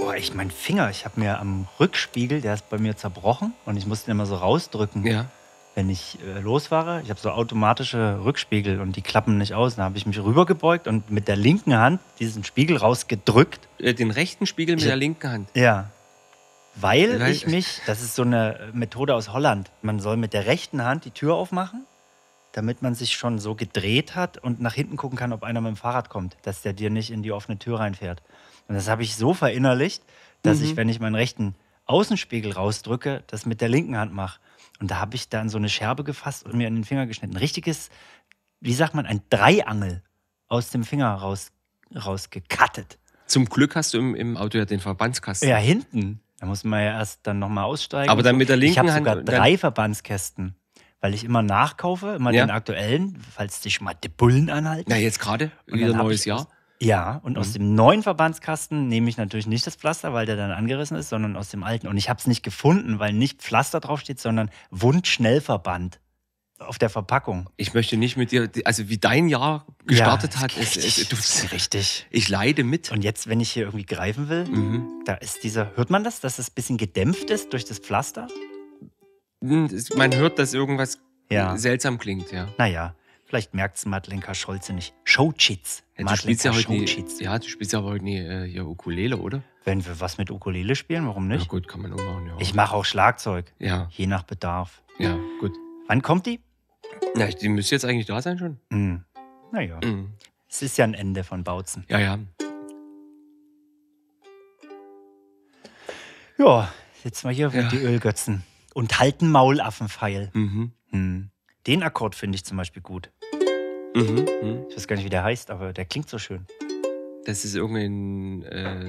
Boah, echt mein Finger. Ich habe mir am Rückspiegel, der ist bei mir zerbrochen und ich musste den immer so rausdrücken, ja. wenn ich äh, losfahre. Ich habe so automatische Rückspiegel und die klappen nicht aus. Dann habe ich mich rübergebeugt und mit der linken Hand diesen Spiegel rausgedrückt. Äh, den rechten Spiegel mit ich, der linken Hand? Ja. Weil ich mich, das ist so eine Methode aus Holland, man soll mit der rechten Hand die Tür aufmachen damit man sich schon so gedreht hat und nach hinten gucken kann, ob einer mit dem Fahrrad kommt, dass der dir nicht in die offene Tür reinfährt. Und das habe ich so verinnerlicht, dass mhm. ich, wenn ich meinen rechten Außenspiegel rausdrücke, das mit der linken Hand mache. Und da habe ich dann so eine Scherbe gefasst und mir in den Finger geschnitten. richtiges, wie sagt man, ein Dreiangel aus dem Finger raus, rausgekattet. Zum Glück hast du im, im Auto ja den Verbandskasten. Ja, hinten. Da muss man ja erst dann nochmal aussteigen. Aber dann mit der linken Hand. Ich habe sogar Hand, drei Verbandskästen weil ich immer nachkaufe, immer ja. den aktuellen, falls dich mal die Bullen anhalten. Na, jetzt gerade, wieder neues Jahr. Das. Ja, und mhm. aus dem neuen Verbandskasten nehme ich natürlich nicht das Pflaster, weil der dann angerissen ist, sondern aus dem alten. Und ich habe es nicht gefunden, weil nicht Pflaster draufsteht, sondern Wundschnellverband auf der Verpackung. Ich möchte nicht mit dir, also wie dein Jahr gestartet ja, hat, ist, richtig, ist, du, ist richtig. Ich leide mit. Und jetzt, wenn ich hier irgendwie greifen will, mhm. da ist dieser, hört man das, dass es das ein bisschen gedämpft ist durch das Pflaster? Hm, man hört, dass irgendwas ja. seltsam klingt, ja. Naja, vielleicht merkt es Madlenka Scholze nicht. Showchits. Ja, du spielst ja, heute nie, ja, du spielst ja heute nie äh, ja, Ukulele, oder? Wenn wir was mit Ukulele spielen, warum nicht? Ja, gut, kann man auch machen, ja. Ich mache auch Schlagzeug. Ja. Je nach Bedarf. Ja, gut. Wann kommt die? Na, die müsste jetzt eigentlich da sein schon. Mhm. Naja. Mhm. Es ist ja ein Ende von Bautzen. Ja, ja. Ja, sitzen wir hier ja. die Ölgötzen und halten Maulaffenpfeil. Mhm. Hm. Den Akkord finde ich zum Beispiel gut. Mhm. Mhm. Ich weiß gar nicht, wie der heißt, aber der klingt so schön. Das ist irgendein. Äh,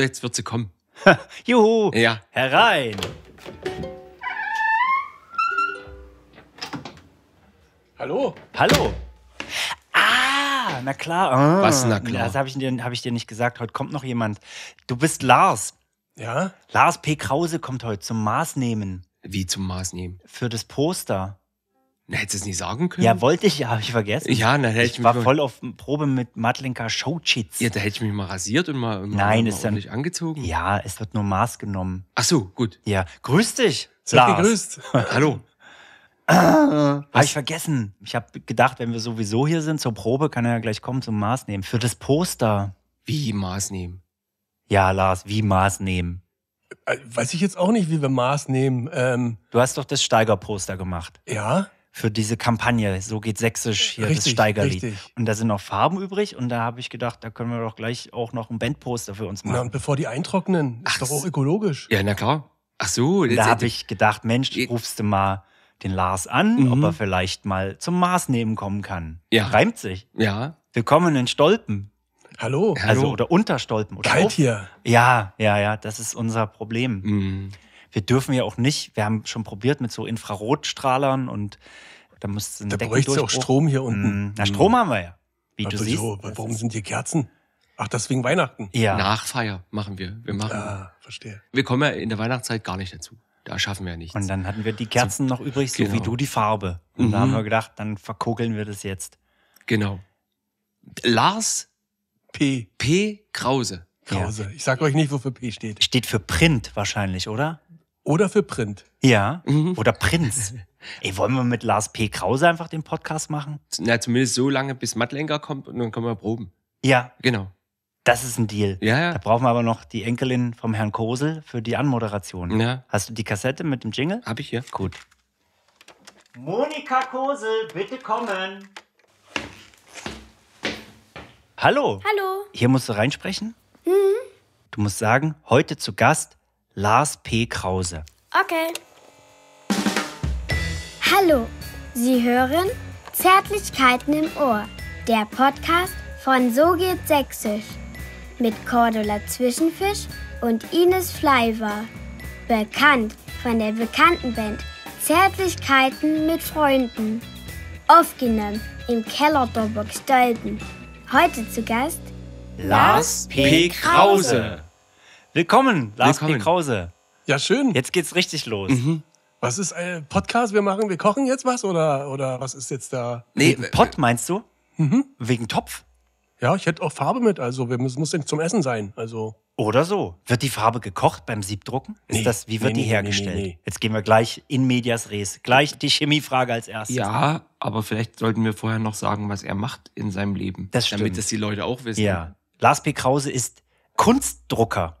jetzt wird sie kommen. Juhu! Ja. Herein! Hallo? Hallo! Ah, na klar. Ah, Was, na klar? Das habe ich, hab ich dir nicht gesagt. Heute kommt noch jemand. Du bist Lars. Ja? Lars P. Krause kommt heute zum Maß nehmen. Wie zum Maß nehmen? Für das Poster. Na, hättest du es nicht sagen können? Ja, wollte ich, ja, habe ich vergessen. Ja, na, hätte ich, ich mich war voll auf Probe mit Matlinka Showchits. Ja, da hätte ich mich mal rasiert und mal, mal, Nein, mal ist ordentlich dann, angezogen. Ja, es wird nur Maß genommen. Ach so, gut. Ja, grüß dich, Sehr Lars. gegrüßt. Hallo. habe ich vergessen. Ich habe gedacht, wenn wir sowieso hier sind zur Probe, kann er ja gleich kommen zum Maß nehmen. Für das Poster. Wie Maß nehmen? Ja, Lars, wie Maß nehmen? Äh, weiß ich jetzt auch nicht, wie wir Maß nehmen. Ähm du hast doch das Steigerposter gemacht. Ja. Für diese Kampagne, so geht sächsisch hier richtig, das Steigerlied. Richtig. Und da sind noch Farben übrig und da habe ich gedacht, da können wir doch gleich auch noch ein Bandposter für uns machen. Na, und bevor die eintrocknen, ist Ach, doch auch ökologisch. Ja, na klar. Ach so. Da habe ich gedacht, Mensch, rufst du mal den Lars an, mhm. ob er vielleicht mal zum Maß nehmen kommen kann. Ja. Reimt sich. Ja. Willkommen in Stolpen. Hallo. Also, oder unterstolpen. Oder Kalt auf. hier. Ja, ja, ja, das ist unser Problem. Mhm. Wir dürfen ja auch nicht, wir haben schon probiert mit so Infrarotstrahlern und da müsste ein Da bräuchte ja auch Strom hier unten. Mhm. Na, mhm. Strom haben wir ja. Wie Aber du siehst. So, warum sind hier Kerzen? Ach, deswegen Weihnachten. Ja. Nachfeier machen wir. Wir machen. Ah, verstehe. Wir kommen ja in der Weihnachtszeit gar nicht dazu. Da schaffen wir ja nichts. Und dann hatten wir die Kerzen so, noch übrig, so genau. wie du die Farbe. Und mhm. da haben mhm. wir gedacht, dann verkokeln wir das jetzt. Genau. Lars P. P. Krause. Krause. Ja. Ich sag euch nicht, wofür P steht. Steht für Print wahrscheinlich, oder? Oder für Print. Ja. Mhm. Oder Prinz. Ey, wollen wir mit Lars P. Krause einfach den Podcast machen? Na, zumindest so lange, bis Mattlenker kommt und dann können wir proben. Ja. Genau. Das ist ein Deal. Ja, ja. Da brauchen wir aber noch die Enkelin vom Herrn Kosel für die Anmoderation. Ja. Hast du die Kassette mit dem Jingle? Hab ich hier. Gut. Monika Kosel, bitte kommen. Hallo. Hallo. Hier musst du reinsprechen. Mhm. Du musst sagen, heute zu Gast Lars P. Krause. Okay. Hallo, Sie hören Zärtlichkeiten im Ohr, der Podcast von So geht Sächsisch mit Cordula Zwischenfisch und Ines Fleiver, bekannt von der bekannten Band Zärtlichkeiten mit Freunden, aufgenommen im Keller der Burg Stolpen. Heute zu Gast Lars P. Krause. Willkommen, Lars Willkommen. P. Krause. Ja, schön. Jetzt geht's richtig los. Mhm. Was ist ein äh, Podcast? Wir machen, wir kochen jetzt was oder, oder was ist jetzt da? Nee, Wegen Pott meinst du? Mhm. Wegen Topf? Ja, ich hätte auch Farbe mit, also es muss zum Essen sein. Also. Oder so. Wird die Farbe gekocht beim Siebdrucken? Ist nee, das, wie wird nee, die hergestellt? Nee, Jetzt gehen wir gleich in medias res. Gleich die Chemiefrage als erstes. Ja, aber vielleicht sollten wir vorher noch sagen, was er macht in seinem Leben. Das stimmt. Damit das die Leute auch wissen. Ja. Lars P. Krause ist Kunstdrucker.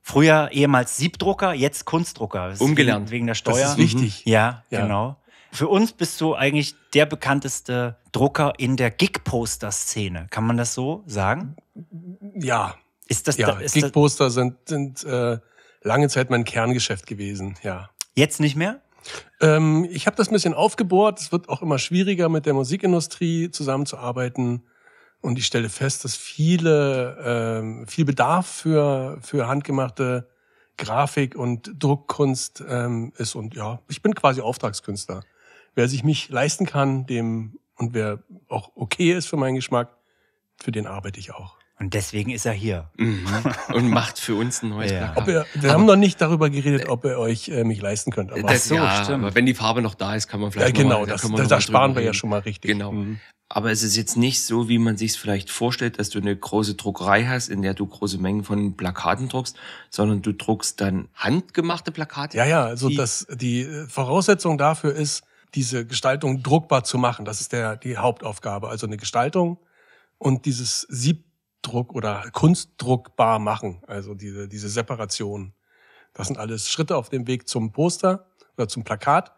Früher ehemals Siebdrucker, jetzt Kunstdrucker. Das Umgelernt. Wegen, der Steuer. Das ist wichtig. Mhm. Ja, ja, genau. Für uns bist du eigentlich der bekannteste Drucker in der Gig-Poster-Szene. Kann man das so sagen? Ja, ist das ja, da, ist Gigposter das sind, sind äh, lange Zeit mein Kerngeschäft gewesen, ja. Jetzt nicht mehr? Ähm, ich habe das ein bisschen aufgebohrt. Es wird auch immer schwieriger, mit der Musikindustrie zusammenzuarbeiten. Und ich stelle fest, dass viele, ähm, viel Bedarf für, für handgemachte Grafik und Druckkunst ähm, ist. Und ja, ich bin quasi Auftragskünstler. Wer sich mich leisten kann, dem und wer auch okay ist für meinen Geschmack, für den arbeite ich auch. Und deswegen ist er hier. Mhm. Und macht für uns ein neues ja. Plakat. Ihr, wir aber, haben noch nicht darüber geredet, ob ihr euch äh, mich leisten könnt. Aber das so, ja, stimmt. Aber wenn die Farbe noch da ist, kann man vielleicht. Ja, genau, mal, das, da, das, da sparen wir reden. ja schon mal richtig. Genau. Mhm. Aber es ist jetzt nicht so, wie man sich es vielleicht vorstellt, dass du eine große Druckerei hast, in der du große Mengen von Plakaten druckst, sondern du druckst dann handgemachte Plakate. Ja, ja, also die, das, die äh, Voraussetzung dafür ist, diese Gestaltung druckbar zu machen. Das ist der, die Hauptaufgabe. Also eine Gestaltung und dieses Sieb Druck oder kunstdruckbar machen, also diese, diese Separation. Das sind alles Schritte auf dem Weg zum Poster oder zum Plakat.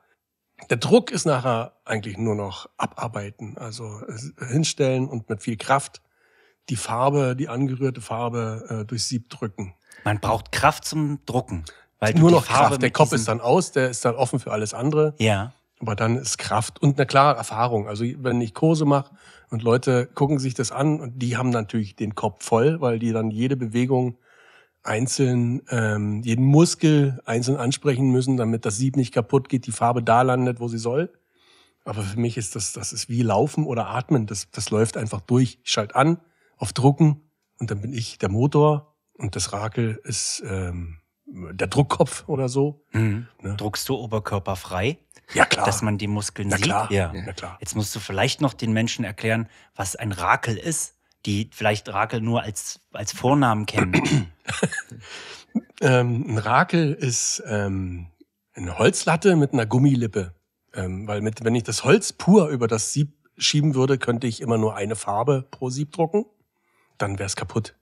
Der Druck ist nachher eigentlich nur noch abarbeiten, also äh, hinstellen und mit viel Kraft die Farbe, die angerührte Farbe äh, durch Sieb drücken. Man braucht Kraft zum Drucken. Weil nur noch Farbe Kraft. Der Kopf ist dann aus, der ist dann offen für alles andere. Ja. Aber dann ist Kraft und na klar Erfahrung. Also wenn ich Kurse mache und Leute gucken sich das an und die haben natürlich den Kopf voll, weil die dann jede Bewegung einzeln, ähm, jeden Muskel einzeln ansprechen müssen, damit das Sieb nicht kaputt geht, die Farbe da landet, wo sie soll. Aber für mich ist das, das ist wie Laufen oder Atmen. Das, das läuft einfach durch. Ich schalte an, auf Drucken und dann bin ich der Motor und das Rakel ist ähm, der Druckkopf oder so. Mhm. Ne? Druckst du Oberkörper frei? ja, klar. dass man die Muskeln Na, sieht. Klar. Ja. ja, klar. Jetzt musst du vielleicht noch den Menschen erklären, was ein Rakel ist, die vielleicht Rakel nur als, als Vornamen kennen. ähm, ein Rakel ist ähm, eine Holzlatte mit einer Gummilippe. Ähm, weil mit, wenn ich das Holz pur über das Sieb schieben würde, könnte ich immer nur eine Farbe pro Sieb drucken. Dann wäre es kaputt.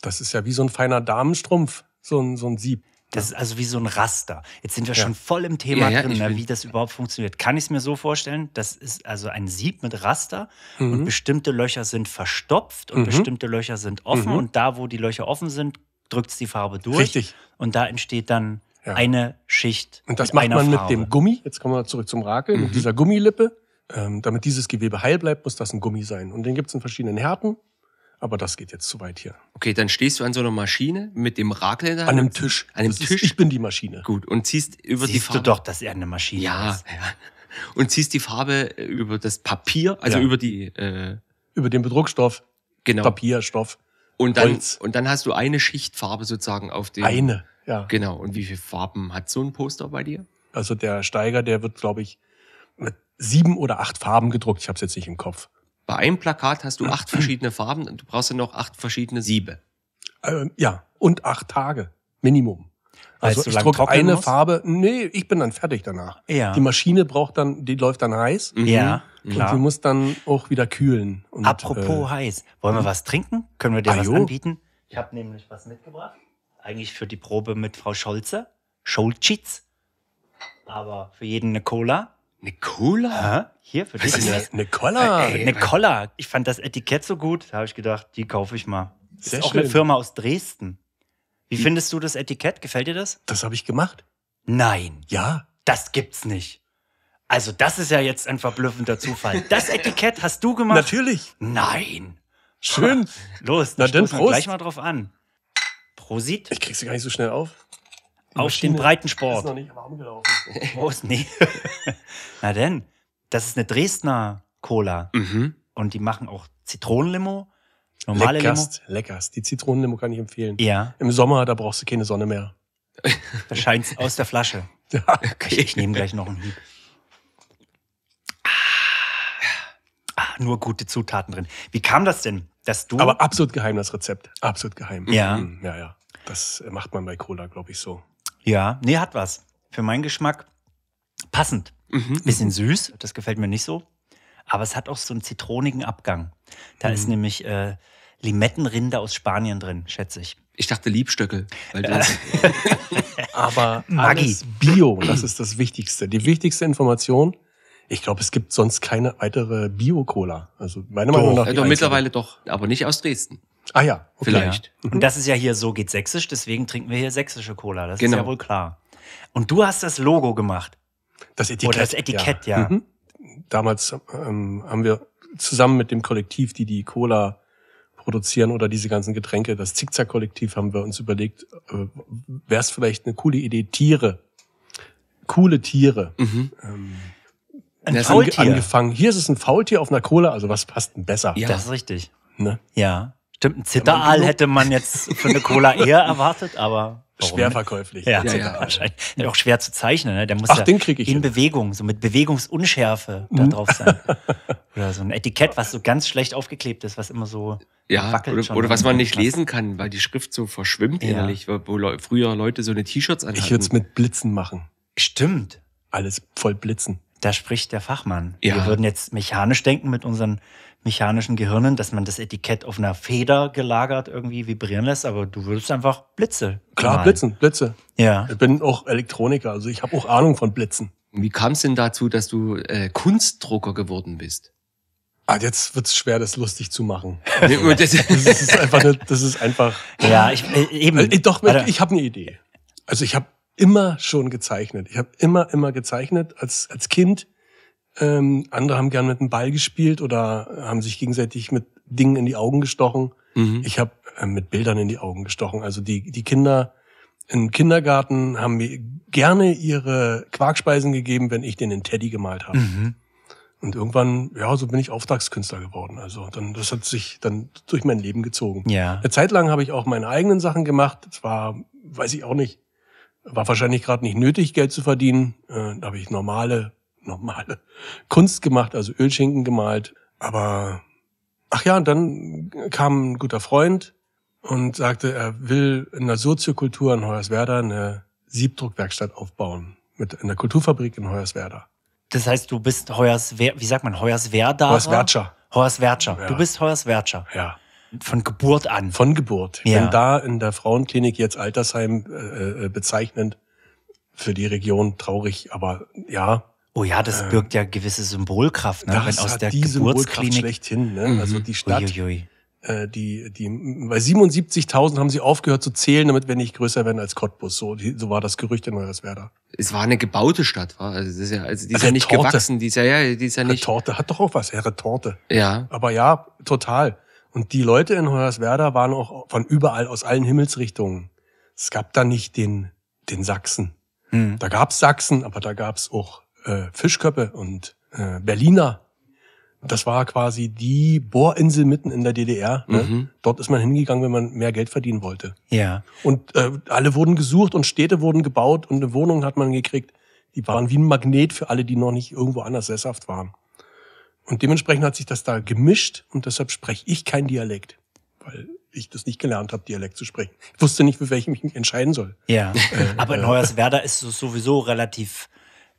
Das ist ja wie so ein feiner Damenstrumpf, so ein, so ein Sieb. Das ist also wie so ein Raster. Jetzt sind wir schon voll im Thema drin, ne, wie das überhaupt funktioniert. Kann ich es mir so vorstellen? Das ist also ein Sieb mit Raster mhm. und bestimmte Löcher sind verstopft und mhm. bestimmte Löcher sind offen. Mhm. Und da, wo die Löcher offen sind, drückt es die Farbe durch. Richtig. Und da entsteht dann ja. eine Schicht. Und das macht man Farbe. mit dem Gummi. Jetzt kommen wir zurück zum Rakel, mhm. mit dieser Gummilippe. Ähm, damit dieses Gewebe heil bleibt, muss das ein Gummi sein. Und den gibt es in verschiedenen Härten. Aber das geht jetzt zu weit hier. Okay, dann stehst du an so einer Maschine mit dem Rakel in der Hand. An einem Tisch. An einem Tisch. Ist, ich bin die Maschine. Gut, und ziehst über Siehst die Farbe. du doch, dass er eine Maschine ja, ist. Ja, Und ziehst die Farbe äh, über das Papier, also ja. über die... Äh, über den Bedruckstoff. Genau. Papierstoff. Und dann, Holz. und dann hast du eine Schicht Farbe sozusagen auf dem... Eine, ja. Genau. Und wie viele Farben hat so ein Poster bei dir? Also der Steiger, der wird, glaube ich, mit sieben oder acht Farben gedruckt. Ich habe es jetzt nicht im Kopf. Bei einem Plakat hast du acht verschiedene Farben und du brauchst ja noch acht verschiedene Siebe. Ähm, ja, und acht Tage Minimum. Also ich druck eine muss? Farbe. Nee, ich bin dann fertig danach. Ja. Die Maschine braucht dann, die läuft dann heiß. Mhm. Ja. Ja, mhm. klar. Und die muss dann auch wieder kühlen. Und, Apropos äh, heiß. Wollen wir was trinken? Können wir dir ah, was anbieten? Ich habe nämlich was mitgebracht. Eigentlich für die Probe mit Frau Scholze. Scholzschitz. Aber für jeden eine Cola. Eine Cola? Hä? Hier für dich. Was ist das? Eine Cola? Ey, ey, eine Cola. Ich fand das Etikett so gut, da habe ich gedacht, die kaufe ich mal. Sehr ist auch schön. eine Firma aus Dresden. Wie, findest du das Etikett? Gefällt dir das? Das habe ich gemacht. Nein. Ja. Das gibt's nicht. Also, das ist ja jetzt ein verblüffender Zufall. Das Etikett hast du gemacht? Natürlich. Nein. Schön. Los, Na dann stoßen gleich mal drauf an. Prosit. Ich krieg's gar nicht so schnell auf auf Maschine den Breitensport. Ist noch nicht warm gelaufen. Oh, nee. Na denn, das ist eine Dresdner Cola. Mhm. Und die machen auch Zitronenlimo, normale leckerst, Limo. Leckerst, Die Zitronenlimo kann ich empfehlen. Ja. Im Sommer, da brauchst du keine Sonne mehr. Da scheint's aus der Flasche. Ja, okay. ich, ich nehme gleich noch einen Hieb. Ah. ah, nur gute Zutaten drin. Wie kam das denn, dass du. Aber absolut geheim, das Rezept. Absolut geheim. Ja. Mhm. Ja, ja. Das macht man bei Cola, glaube ich, so. Ja, nee, hat was. Für meinen Geschmack passend. Mhm. Bisschen mhm. süß, das gefällt mir nicht so. Aber es hat auch so einen zitronigen Abgang. Da mhm. ist nämlich äh, Limettenrinde aus Spanien drin, schätze ich. Ich dachte Liebstöcke. aber Maggi. Bio, das ist das Wichtigste. Die wichtigste Information. Ich glaube, es gibt sonst keine weitere Bio-Cola. Also meiner Meinung nach. Doch, mittlerweile doch, aber nicht aus Dresden. Ah ja, okay. vielleicht. Ja. Mhm. Und das ist ja hier so geht sächsisch, deswegen trinken wir hier sächsische Cola. Das genau. ist ja wohl klar. Und du hast das Logo gemacht. Das Etikett. Oder das Etikett, ja. ja. Mhm. Damals ähm, haben wir zusammen mit dem Kollektiv, die die Cola produzieren oder diese ganzen Getränke, das Zickzack-Kollektiv, haben wir uns überlegt, äh, wäre es vielleicht eine coole Idee, Tiere, coole Tiere. Mhm. Ähm, ein Faultier. Angefangen. Hier ist es ein Faultier auf einer Cola, also was passt denn besser? Ja, das ist richtig. Ne? Ja. Stimmt, ein Zitteraal hätte man jetzt für eine Cola eher erwartet, aber. Warum? Schwer verkäuflich. Ja, ja, ja, wahrscheinlich. Ja. Auch schwer zu zeichnen. Ne? Der muss Ach, ja den krieg ich in hin. Bewegung, so mit Bewegungsunschärfe mhm. da drauf sein. oder so ein Etikett, was so ganz schlecht aufgeklebt ist, was immer so ja, wackelt. Oder, schon oder was man nicht lesen kann, weil die Schrift so verschwimmt ja. innerlich, wo Le früher Leute so eine T-Shirts anhatten. Ich würde es mit Blitzen machen. Stimmt. Alles voll Blitzen. Da spricht der Fachmann. Ja. Wir würden jetzt mechanisch denken mit unseren mechanischen Gehirnen, dass man das Etikett auf einer Feder gelagert irgendwie vibrieren lässt, aber du würdest einfach Blitze. Klar, malen. Blitzen, Blitze. Ja. Ich bin auch Elektroniker, also ich habe auch Ahnung von Blitzen. Wie kam es denn dazu, dass du äh, Kunstdrucker geworden bist? Ah, jetzt wird's schwer, das lustig zu machen. das, ist einfach, eine, das ist einfach. Ja, ich äh, eben. Also, doch, ich, ich habe eine Idee. Also ich habe immer schon gezeichnet. Ich habe immer, immer gezeichnet als als Kind ähm, andere haben gern mit dem Ball gespielt oder haben sich gegenseitig mit Dingen in die Augen gestochen. Mhm. Ich habe äh, mit Bildern in die Augen gestochen. Also die, die Kinder im Kindergarten haben mir gerne ihre Quarkspeisen gegeben, wenn ich denen den Teddy gemalt habe. Mhm. Und irgendwann, ja, so bin ich Auftragskünstler geworden. Also dann, das hat sich dann durch mein Leben gezogen. Ja. Eine Zeit lang habe ich auch meine eigenen Sachen gemacht. Das war, weiß ich auch nicht, war wahrscheinlich gerade nicht nötig, Geld zu verdienen. Äh, da habe ich normale normale Kunst gemacht, also Ölschinken gemalt. Aber ach ja, und dann kam ein guter Freund und sagte, er will in der Soziokultur in Hoyerswerda eine Siebdruckwerkstatt aufbauen mit einer Kulturfabrik in Hoyerswerda. Das heißt, du bist Hoyerswerda, wie sagt man, Hoyerswerda? Hoyerswertscher. Hoyerswertscher. Ja. Du bist Hoyerswertscher. Ja. Von Geburt an. Von Geburt. Ja. Wenn da in der Frauenklinik jetzt Altersheim äh, äh, bezeichnend für die Region traurig, aber ja, Oh ja, das ähm, birgt ja gewisse Symbolkraft, ne? wenn aus der die Geburtsklinik schlechthin, ne? Mhm. also die Stadt, Äh, die die bei 77.000 haben sie aufgehört zu zählen, damit wir nicht größer werden als Cottbus. So, die, so war das Gerücht in Neuerswerda. Es war eine gebaute Stadt, war also das ist ja also die ist Retorte. ja nicht gewachsen, die ist ja, ja die ist ja nicht Retorte hat doch auch was, ja, Retorte. Ja. Aber ja, total. Und die Leute in Hoyerswerda waren auch von überall aus allen Himmelsrichtungen. Es gab da nicht den den Sachsen. Hm. Da gab's Sachsen, aber da gab's auch äh, Fischköppe und äh, Berliner. Das war quasi die Bohrinsel mitten in der DDR. Ne? Mhm. Dort ist man hingegangen, wenn man mehr Geld verdienen wollte. Ja. Und äh, alle wurden gesucht und Städte wurden gebaut und eine Wohnung hat man gekriegt. Die waren wie ein Magnet für alle, die noch nicht irgendwo anders sesshaft waren. Und dementsprechend hat sich das da gemischt und deshalb spreche ich kein Dialekt, weil ich das nicht gelernt habe, Dialekt zu sprechen. Ich wusste nicht, für welchen ich mich entscheiden soll. Ja, äh, aber in äh, Hoyerswerda ist es sowieso relativ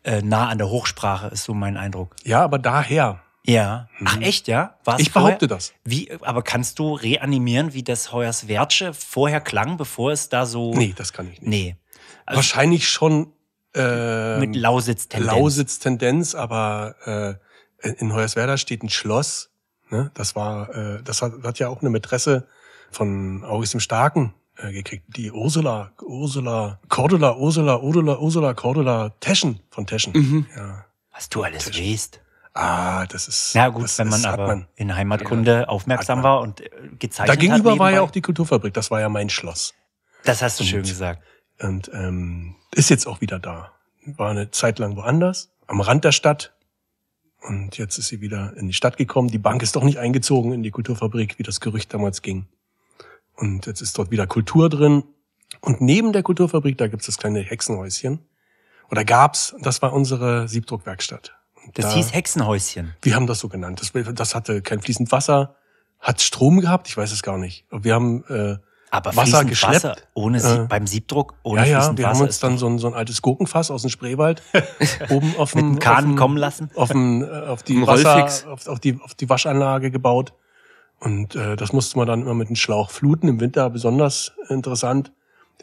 äh, nah an der Hochsprache, ist so mein Eindruck. Ja, aber daher. Ja. Mhm. Ach echt, ja? War's ich behaupte vorher? das. Wie, aber kannst du reanimieren, wie das Heuers Wertsche vorher klang, bevor es da so. Nee, das kann ich nicht. Nee. Also Wahrscheinlich schon. Äh, mit Lausitz-Tendenz. Lausitz-Tendenz, aber äh, in Hoyerswerda steht ein Schloss. Ne? Das war, äh, das hat, hat ja auch eine Mätresse von August dem Starken äh, gekriegt. Die Ursula, Ursula, Cordula, Ursula, Ursula, Ursula, Cordula, Teschen von Teschen. Mhm. Ja. Was du alles Teschen. Weißt. Ah, das ist. Na gut, wenn man ist, aber man, in Heimatkunde ja, aufmerksam war und äh, gezeigt hat. Da gegenüber war ja auch die Kulturfabrik, das war ja mein Schloss. Das hast du und, schön gesagt. Und ähm, ist jetzt auch wieder da. War eine Zeit lang woanders, am Rand der Stadt. Und jetzt ist sie wieder in die Stadt gekommen. Die Bank ist doch nicht eingezogen in die Kulturfabrik, wie das Gerücht damals ging. Und jetzt ist dort wieder Kultur drin. Und neben der Kulturfabrik, da gibt's das kleine Hexenhäuschen. Oder gab's, das war unsere Siebdruckwerkstatt. Und das da, hieß Hexenhäuschen. Wir haben das so genannt. Das, das hatte kein fließend Wasser, hat Strom gehabt, ich weiß es gar nicht. Wir haben äh, aber Wasser geschleppt. Wasser ohne Sieb, äh, beim Siebdruck ohne ja, ja, wir Wasser haben uns dann so ein, so ein altes Gurkenfass aus dem Spreewald oben auf dem Kahn kommen lassen, auf, dem, äh, auf die Wasser, auf, auf, die auf die Waschanlage gebaut und äh, das musste man dann immer mit dem Schlauch fluten. Im Winter besonders interessant.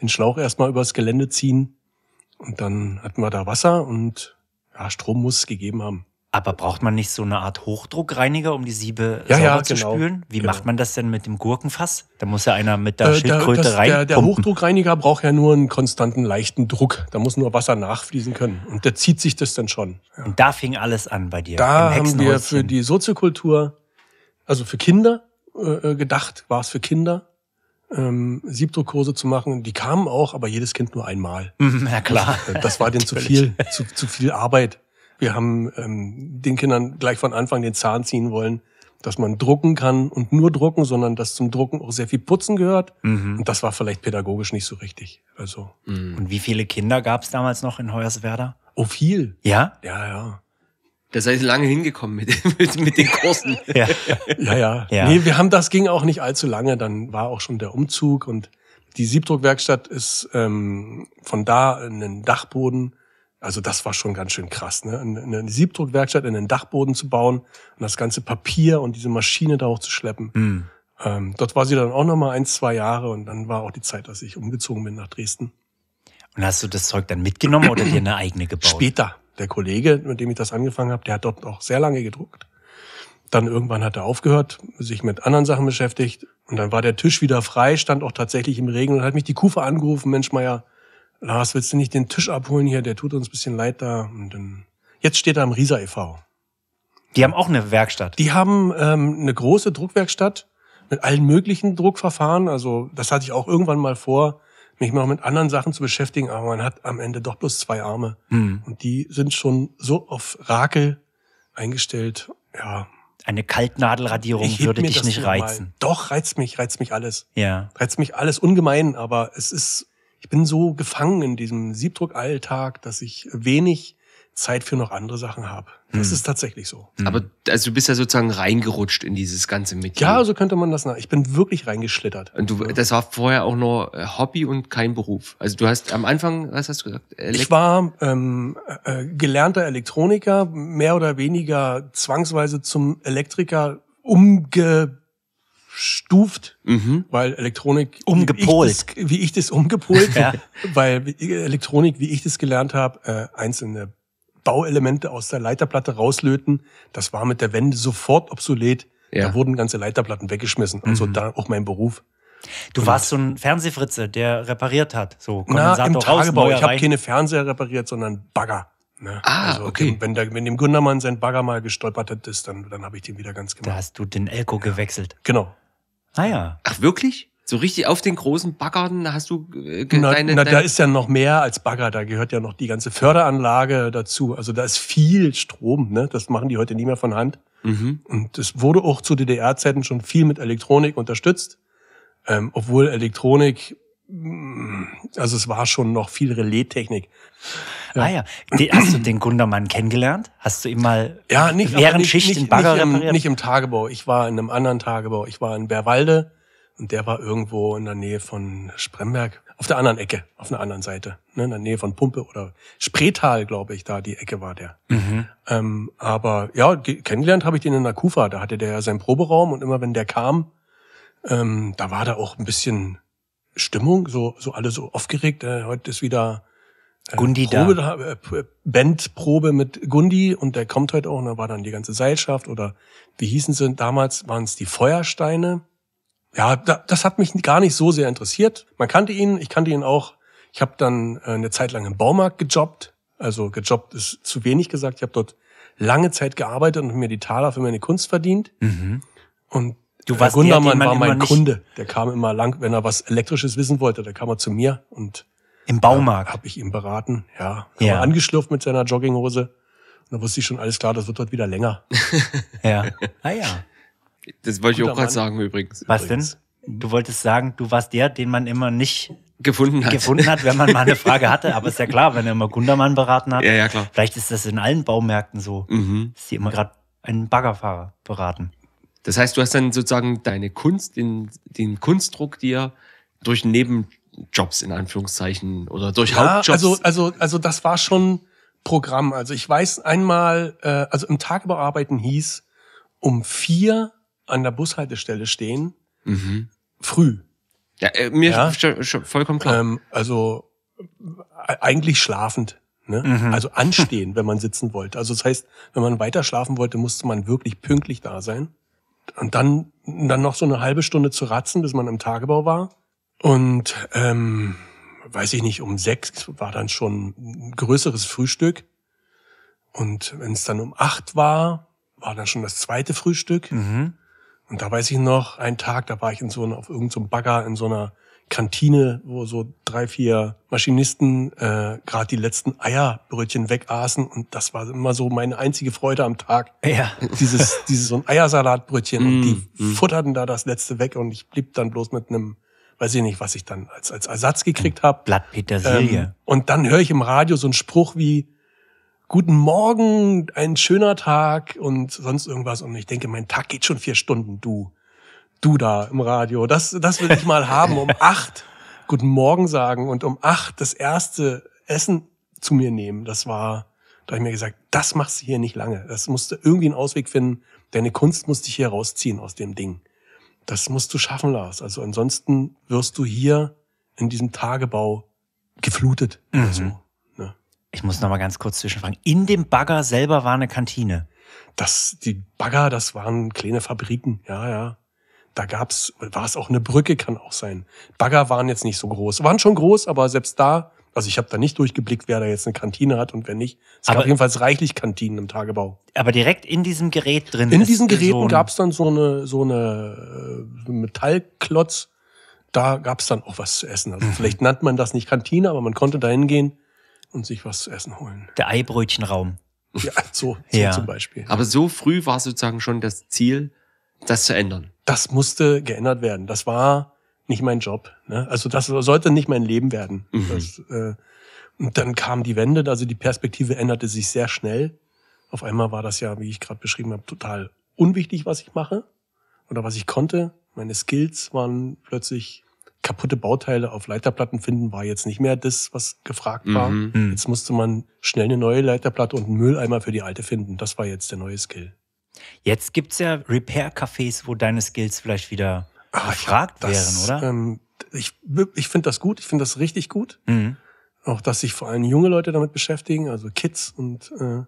Den Schlauch erstmal übers Gelände ziehen. Und dann hatten wir da Wasser und ja, Strom muss es gegeben haben. Aber braucht man nicht so eine Art Hochdruckreiniger, um die Siebe ja, sauber ja, zu genau. spülen? Wie genau. macht man das denn mit dem Gurkenfass? Da muss ja einer mit der äh, Schildkröte der, das, rein. Der, der Hochdruckreiniger braucht ja nur einen konstanten leichten Druck. Da muss nur Wasser nachfließen können. Und da zieht sich das dann schon. Ja. Und da fing alles an bei dir. Da haben wir für die Soziokultur also für Kinder äh, äh gedacht, war es für Kinder, ähm, Siebdruckkurse zu machen. Die kamen auch, aber jedes Kind nur einmal. Na klar. Äh, das war denen zu viel, zu, zu viel Arbeit. Wir haben ähm, den Kindern gleich von Anfang den Zahn ziehen wollen, dass man drucken kann und nur drucken, sondern dass zum Drucken auch sehr viel Putzen gehört. Mhm. Und das war vielleicht pädagogisch nicht so richtig. Also. Mhm. Und wie viele Kinder gab es damals noch in Hoyerswerda? Oh, viel. Ja? Ja, ja. Da seid ihr lange hingekommen mit, mit, mit den Kursen. ja. ja. ja, ja. Nee, wir haben das ging auch nicht allzu lange. Dann war auch schon der Umzug und die Siebdruckwerkstatt ist ähm, von da in den Dachboden. Also das war schon ganz schön krass, ne? Eine Siebdruckwerkstatt in den Dachboden zu bauen und das ganze Papier und diese Maschine da hochzuschleppen. Mhm. Ähm, dort war sie dann auch nochmal ein, zwei Jahre und dann war auch die Zeit, dass ich umgezogen bin nach Dresden. Und hast du das Zeug dann mitgenommen oder dir eine eigene gebaut? Später der Kollege, mit dem ich das angefangen habe, der hat dort auch sehr lange gedruckt. Dann irgendwann hat er aufgehört, sich mit anderen Sachen beschäftigt. Und dann war der Tisch wieder frei, stand auch tatsächlich im Regen und hat mich die Kufe angerufen, Mensch Meier, Lars, willst du nicht den Tisch abholen hier? Der tut uns ein bisschen leid da. Und dann, jetzt steht er am Riesa e.V. Die haben auch eine Werkstatt. Die haben ähm, eine große Druckwerkstatt mit allen möglichen Druckverfahren. Also das hatte ich auch irgendwann mal vor, mich mal mit anderen Sachen zu beschäftigen, aber man hat am Ende doch bloß zwei Arme. Hm. Und die sind schon so auf Rakel eingestellt, ja. Eine Kaltnadelradierung würde dich nicht normal. reizen. Doch, reizt mich, reizt mich alles. Ja. Reizt mich alles ungemein, aber es ist, ich bin so gefangen in diesem Siebdruckalltag, dass ich wenig Zeit für noch andere Sachen habe. Das hm. ist tatsächlich so. Hm. Aber also du bist ja sozusagen reingerutscht in dieses ganze Mittel. Ja, so könnte man das nach. Ich bin wirklich reingeschlittert. Und du, das war vorher auch nur äh, Hobby und kein Beruf. Also du hast am Anfang, was hast du gesagt? Elekt ich war ähm, äh, gelernter Elektroniker, mehr oder weniger zwangsweise zum Elektriker umgestuft, mhm. weil Elektronik umgepolt, wie ich das, wie ich das umgepolt, ja. weil äh, Elektronik, wie ich das gelernt habe, äh, einzelne Bauelemente aus der Leiterplatte rauslöten. Das war mit der Wende sofort obsolet. Ja. Da wurden ganze Leiterplatten weggeschmissen. Also mhm. Also da auch mein Beruf. Du und warst so ein Fernsehfritze, der repariert hat. So Na, im Tagebau. ich habe keine Fernseher repariert, sondern Bagger. Ne? Ah, also, okay. Wenn, der, wenn dem Gundermann sein Bagger mal gestolpert hat, ist, dann, dann habe ich den wieder ganz gemacht. Da hast du den Elko ja. gewechselt. Genau. Ah ja. Ach, wirklich? So richtig auf den großen Baggern hast du äh, na, na, deine Da ist ja noch mehr als Bagger, da gehört ja noch die ganze Förderanlage dazu. Also da ist viel Strom, ne? Das machen die heute nie mehr von Hand. Mhm. Und es wurde auch zu DDR-Zeiten schon viel mit Elektronik unterstützt. Ähm, obwohl Elektronik, mm, also es war schon noch viel Relaistechnik. Ja. Ah ja, den, hast du den Gundermann kennengelernt? Hast du ihn mal ja, nicht, während nicht, Schicht nicht, in Bagger nicht, repariert? Nicht im Tagebau, ich war in einem anderen Tagebau. Ich war in Berwalde und der war irgendwo in der Nähe von Spremberg, auf der anderen Ecke, auf einer anderen Seite, ne, in der Nähe von Pumpe oder Spreetal, glaube ich, da die Ecke war der. Mhm. Ähm, aber ja, kennengelernt habe ich den in der Kufa, da hatte der ja seinen Proberaum und immer wenn der kam, ähm, da war da auch ein bisschen Stimmung, so, so alle so aufgeregt, äh, heute ist wieder äh, Gundi Probe, da. Äh, Bandprobe mit Gundi und der kommt heute auch und da war dann die ganze Seilschaft oder wie hießen sie damals, waren es die Feuersteine ja, das hat mich gar nicht so sehr interessiert. Man kannte ihn, ich kannte ihn auch. Ich habe dann äh, eine Zeit lang im Baumarkt gejobbt. Also gejobbt ist zu wenig gesagt. Ich habe dort lange Zeit gearbeitet und mir die Taler für meine Kunst verdient. Mhm. Und du warst Gundermann der, war mein Kunde. Der kam immer lang, wenn er was Elektrisches wissen wollte, der kam er zu mir und im Baumarkt habe ich ihm beraten. Ja, kam ja. angeschlürft mit seiner Jogginghose. Und da wusste ich schon alles klar, das wird dort wieder länger. ja, Ah ja. Das wollte Guter ich auch gerade sagen übrigens. Was übrigens. denn? Du wolltest sagen, du warst der, den man immer nicht gefunden hat. gefunden hat, wenn man mal eine Frage hatte. Aber ist ja klar, wenn er immer Gundermann beraten hat. Ja, ja, klar. Vielleicht ist das in allen Baumärkten so, mhm. dass die immer gerade einen Baggerfahrer beraten. Das heißt, du hast dann sozusagen deine Kunst, den, den Kunstdruck dir durch Nebenjobs in Anführungszeichen oder durch ja, Hauptjobs. Also, also, also das war schon Programm. Also ich weiß einmal, äh, also im Tag überarbeiten hieß, um vier an der Bushaltestelle stehen, mhm. früh. Ja, äh, mir ja? Schon, schon vollkommen klar. Ähm, also äh, eigentlich schlafend. Ne? Mhm. Also anstehen, wenn man sitzen wollte. Also das heißt, wenn man weiter schlafen wollte, musste man wirklich pünktlich da sein. Und dann, dann noch so eine halbe Stunde zu ratzen, bis man im Tagebau war. Und ähm, weiß ich nicht, um sechs war dann schon ein größeres Frühstück. Und wenn es dann um acht war, war dann schon das zweite Frühstück. Mhm. Und da weiß ich noch, einen Tag, da war ich in so einem, auf irgendeinem so Bagger in so einer Kantine, wo so drei, vier Maschinisten äh, gerade die letzten Eierbrötchen wegaßen. Und das war immer so meine einzige Freude am Tag. Ja. Dieses, dieses so ein Eiersalatbrötchen. und die mm, mm. futterten da das letzte weg und ich blieb dann bloß mit einem weiß ich nicht, was ich dann als, als Ersatz gekriegt habe. Blatt Petersilie. Ähm, und dann höre ich im Radio so einen Spruch wie, guten Morgen, ein schöner Tag und sonst irgendwas. Und ich denke, mein Tag geht schon vier Stunden, du. Du da im Radio. Das, das will ich mal haben. Um acht guten Morgen sagen und um acht das erste Essen zu mir nehmen. Das war, da habe ich mir gesagt, das machst du hier nicht lange. Das musst du irgendwie einen Ausweg finden. Deine Kunst musst dich hier rausziehen aus dem Ding. Das musst du schaffen, Lars. Also ansonsten wirst du hier in diesem Tagebau geflutet. Mhm. Also, ich muss noch mal ganz kurz zwischenfragen. In dem Bagger selber war eine Kantine. Das, die Bagger, das waren kleine Fabriken. Ja, ja. Da gab's, war es auch eine Brücke, kann auch sein. Bagger waren jetzt nicht so groß. Waren schon groß, aber selbst da, also ich habe da nicht durchgeblickt, wer da jetzt eine Kantine hat und wer nicht. Es aber, gab jedenfalls reichlich Kantinen im Tagebau. Aber direkt in diesem Gerät drin. In diesen Geräten so gab's dann so eine, so eine äh, Metallklotz. Da gab's dann auch was zu essen. Also mhm. vielleicht nannte man das nicht Kantine, aber man konnte da hingehen und sich was zu essen holen. Der Eibrötchenraum. Ja, so, so ja. zum Beispiel. Aber so früh war sozusagen schon das Ziel, das zu ändern. Das musste geändert werden. Das war nicht mein Job. Ne? Also das sollte nicht mein Leben werden. Mhm. Das, äh, und dann kam die Wende, also die Perspektive änderte sich sehr schnell. Auf einmal war das ja, wie ich gerade beschrieben habe, total unwichtig, was ich mache oder was ich konnte. Meine Skills waren plötzlich kaputte Bauteile auf Leiterplatten finden war jetzt nicht mehr das, was gefragt war. Mhm. mhm. Jetzt musste man schnell eine neue Leiterplatte und einen Mülleimer für die alte finden. Das war jetzt der neue Skill. Jetzt gibt's ja Repair-Cafés, wo deine Skills vielleicht wieder Ach, gefragt das, wären, oder? Ähm, ich ich finde das gut, ich finde das richtig gut. Mhm. Auch dass sich vor allem junge Leute damit beschäftigen, also Kids. Und äh,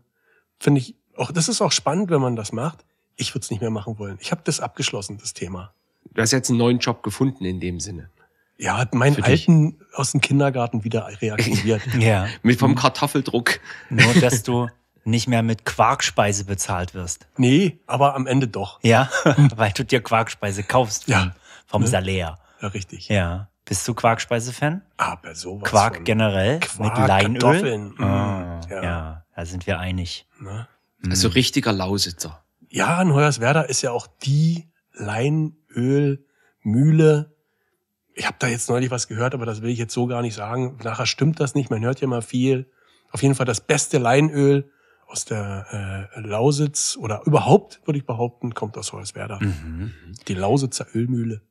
finde ich, auch das ist auch spannend, wenn man das macht. Ich würde es nicht mehr machen wollen. Ich habe das abgeschlossen, das Thema. Du hast jetzt einen neuen Job gefunden in dem Sinne. Ja, hat meinen alten dich. aus dem Kindergarten wieder reaktiviert. ja. Mit vom Kartoffeldruck. Nur, dass du nicht mehr mit Quarkspeise bezahlt wirst. Nee, aber am Ende doch. Ja, weil du dir Quarkspeise kaufst ja, vom ne? Salär. Ja, richtig. Ja. Bist du Quarkspeise-Fan? Aber sowas. Quark von. generell Quark, mit Leinöl. Kartoffeln. Ah, mhm. ja. ja. da sind wir einig. Ne? Mhm. Also richtiger Lausitzer. Ja, in Hoyerswerda ist ja auch die Leinölmühle ich habe da jetzt neulich was gehört, aber das will ich jetzt so gar nicht sagen. Nachher stimmt das nicht, man hört ja mal viel. Auf jeden Fall das beste Leinöl aus der äh, Lausitz oder überhaupt, würde ich behaupten, kommt aus Holzwerder. Mhm. mhm. Die Lausitzer Ölmühle.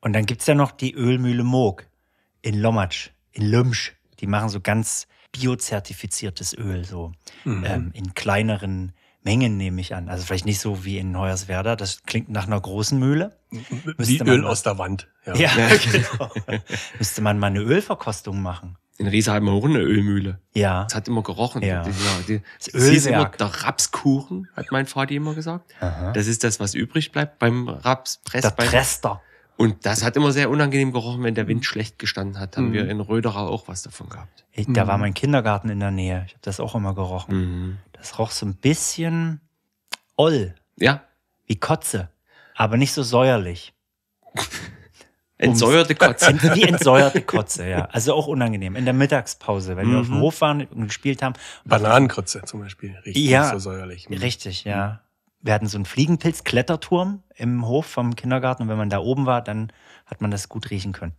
Und dann gibt's ja noch die Ölmühle Moog in Lommatsch, in Lümsch. Die machen so ganz biozertifiziertes Öl, so mhm. ähm, in kleineren Mengen, nehme ich an. Also vielleicht nicht so wie in Neuerswerda, das klingt nach einer großen Mühle. Müsste wie Öl aus der Wand. Ja, ja genau. Müsste man mal eine Ölverkostung machen. In Riesa hatten wir auch eine Ölmühle. Ja. Das hat immer gerochen. Ja. Die, die, das Ölwerk. Immer, der Rapskuchen, hat mein Vater immer gesagt. Aha. Das ist das, was übrig bleibt beim Rapspress. Der Prester. Und das hat immer sehr unangenehm gerochen, wenn der Wind mhm. schlecht gestanden hat. Haben mhm. wir in Röderau auch was davon gehabt. Ich, da mhm. war mein Kindergarten in der Nähe. Ich habe das auch immer gerochen. Mhm. Das roch so ein bisschen oll. Ja. Wie Kotze. Aber nicht so säuerlich. Entsäuerte Kotze. Ent, wie entsäuerte Kotze, ja. Also auch unangenehm. In der Mittagspause, wenn wir auf dem mhm. Hof waren und gespielt haben. Bananenkotze zum Beispiel. Mhm. Richtig ja, so säuerlich. Richtig, ja wir hatten so einen Fliegenpilz-Kletterturm im Hof vom Kindergarten und wenn man da oben war, dann hat man das gut riechen können.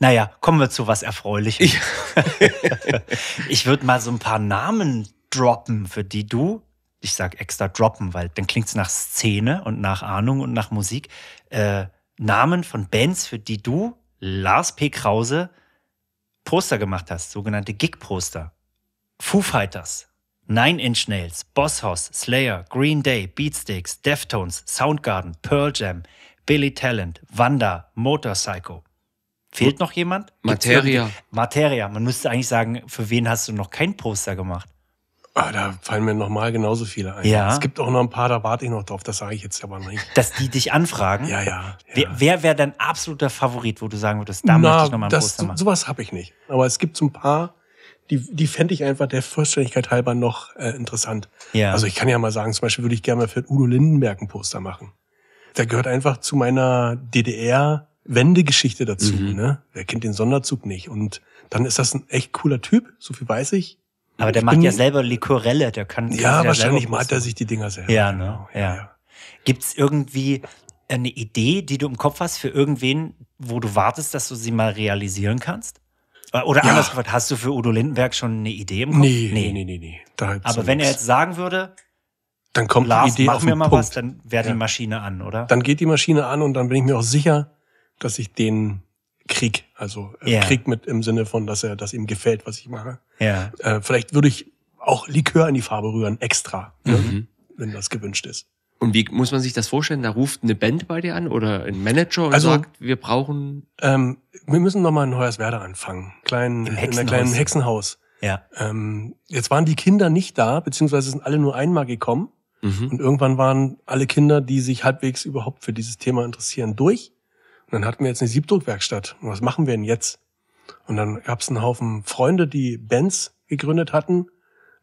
Naja, kommen wir zu was Erfreuliches. Ich, ich würde mal so ein paar Namen droppen, für die du, ich sag extra droppen, weil dann klingt es nach Szene und nach Ahnung und nach Musik, äh, Namen von Bands, für die du, Lars P. Krause, Poster gemacht hast, sogenannte Gig-Poster. Foo Fighters, Nine Inch Nails, Boss Hoss, Slayer, Green Day, Beatsticks, Deftones, Soundgarden, Pearl Jam, Billy Talent, Wanda, Motorcycle. Fehlt noch jemand? Materia. Materia. Man müsste eigentlich sagen, für wen hast du noch kein Poster gemacht? Ah, da fallen mir nochmal genauso viele ein. Ja. Es gibt auch noch ein paar, da warte ich noch drauf, das sage ich jetzt aber nicht. Dass die dich anfragen? Ja, ja. ja. Wer, wäre dein absoluter Favorit, wo du sagen würdest, da Na, möchte ich nochmal ein das, Poster machen? So, Sowas habe ich nicht. Aber es gibt so ein paar, die, die fände ich einfach der Vollständigkeit halber noch äh, interessant. Ja. Also ich kann ja mal sagen, zum Beispiel würde ich gerne mal für Udo Lindenberg ein Poster machen. Der gehört einfach zu meiner DDR Wendegeschichte dazu, mhm. ne? Wer kennt den Sonderzug nicht? Und dann ist das ein echt cooler Typ, so viel weiß ich. Aber der ich macht ja selber Likorelle, der kann. kann Ja, wahrscheinlich malt er sich die Dinger selber. Ja, ne? Genau. Ja. ja. ja. Gibt's irgendwie eine Idee, die du im Kopf hast für irgendwen, wo du wartest, dass du sie mal realisieren kannst? Äh, oder ja. anders gefragt, hast du für Udo Lindenberg schon eine Idee im Kopf? Nee, nee, nee, nee. nee. Aber wenn nix. er jetzt sagen würde, dann kommt Lars, die Idee mach mir mal Punkt. was, dann wäre ja. die Maschine an, oder? Dann geht die Maschine an und dann bin ich mir auch sicher, dass ich den krieg. Also yeah. Äh, krieg mit im Sinne von, dass er, dass ihm gefällt, was ich mache. Ja. Yeah. Äh, vielleicht würde ich auch Likör in die Farbe rühren, extra, ne? mhm. wenn das gewünscht ist. Und wie muss man sich das vorstellen? Da ruft eine Band bei dir an oder ein Manager und also, sagt, wir brauchen. Ähm, wir müssen nochmal in Hoyerswerda anfangen. Kleinen, In einem kleinen Hexenhaus. Ja. Ähm, jetzt waren die Kinder nicht da, beziehungsweise sind alle nur einmal gekommen. Mhm. Und irgendwann waren alle Kinder, die sich halbwegs überhaupt für dieses Thema interessieren, durch. Und dann hatten wir jetzt eine Siebdruckwerkstatt. Und was machen wir denn jetzt? Und dann gab es einen Haufen Freunde, die Bands gegründet hatten,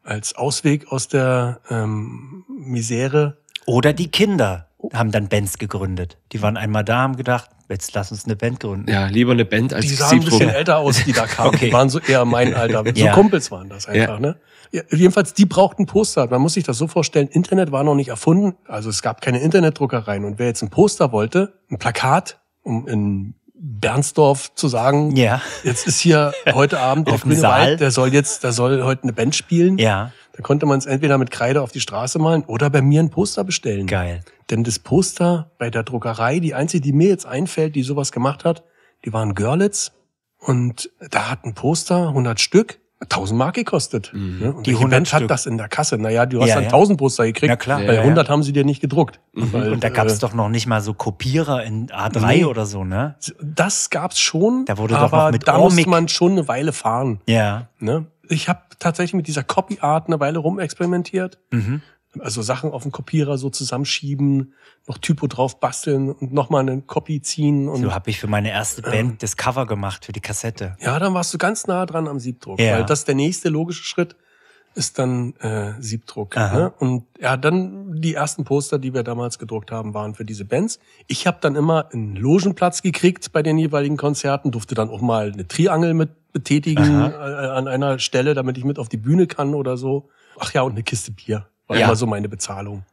als Ausweg aus der ähm, Misere oder die Kinder haben dann Bands gegründet. Die waren einmal da, haben gedacht, jetzt lass uns eine Band gründen. Ja, lieber eine Band als Die Die sahen ein bisschen älter aus, die da kamen. okay. Die waren so eher mein Alter. So ja. Kumpels waren das einfach, ja. ne? Ja, jedenfalls, die brauchten Poster. Man muss sich das so vorstellen, Internet war noch nicht erfunden. Also es gab keine Internetdruckereien. Und wer jetzt ein Poster wollte, ein Plakat, um in Bernsdorf zu sagen, ja. jetzt ist hier heute Abend auf dem Saal, Wald, der soll jetzt, der soll heute eine Band spielen. Ja. Da konnte man es entweder mit Kreide auf die Straße malen oder bei mir ein Poster bestellen. Geil. Denn das Poster bei der Druckerei, die einzige, die mir jetzt einfällt, die sowas gemacht hat, die waren Görlitz. Und da hat ein Poster 100 Stück 1000 Mark gekostet. Mhm. Und die 100 Mensch Stück. hat das in der Kasse. Naja, du hast ja, dann ja. 1000 Poster gekriegt. Ja, klar. Bei 100 ja, haben sie dir nicht gedruckt. Mhm. Weil, und da gab es äh, doch noch nicht mal so Kopierer in A3 nee, oder so, ne? Das gab's schon. Da wurde aber doch noch mit da Ormic. musste man schon eine Weile fahren. Ja. Ne? ich habe tatsächlich mit dieser Copy Art eine Weile rumexperimentiert. Mhm. Also Sachen auf dem Kopierer so zusammenschieben, noch Typo drauf basteln und nochmal eine Copy ziehen. Und so habe ich für meine erste Band äh, das Cover gemacht für die Kassette. Ja, dann warst du ganz nah dran am Siebdruck, ja. weil das der nächste logische Schritt ist dann äh, Siebdruck. Ne? Und ja, dann die ersten Poster, die wir damals gedruckt haben, waren für diese Bands. Ich habe dann immer einen Logenplatz gekriegt bei den jeweiligen Konzerten, durfte dann auch mal eine Triangel mit betätigen Aha. Äh, äh, an einer Stelle, damit ich mit auf die Bühne kann oder so. Ach ja, und eine Kiste Bier. War ja. immer so meine Bezahlung.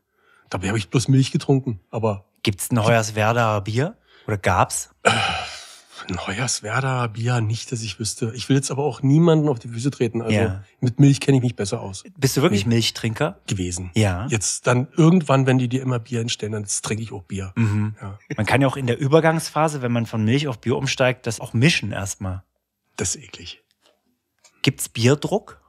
Dabei habe ich bloß Milch getrunken, aber. Gibt es ein Heuerswerder Bier? Oder gab's? Äh, ein Heuerswerder Bier nicht, dass ich wüsste. Ich will jetzt aber auch niemanden auf die Füße treten. Also ja. mit Milch kenne ich mich besser aus. Bist du wirklich nee. Milchtrinker? Gewesen. Ja. Jetzt dann irgendwann, wenn die dir immer Bier hinstellen, dann trinke ich auch Bier. Mhm. Ja. Man kann ja auch in der Übergangsphase, wenn man von Milch auf Bier umsteigt, das auch mischen erstmal. Das ist eklig. Gibt's Bierdruck?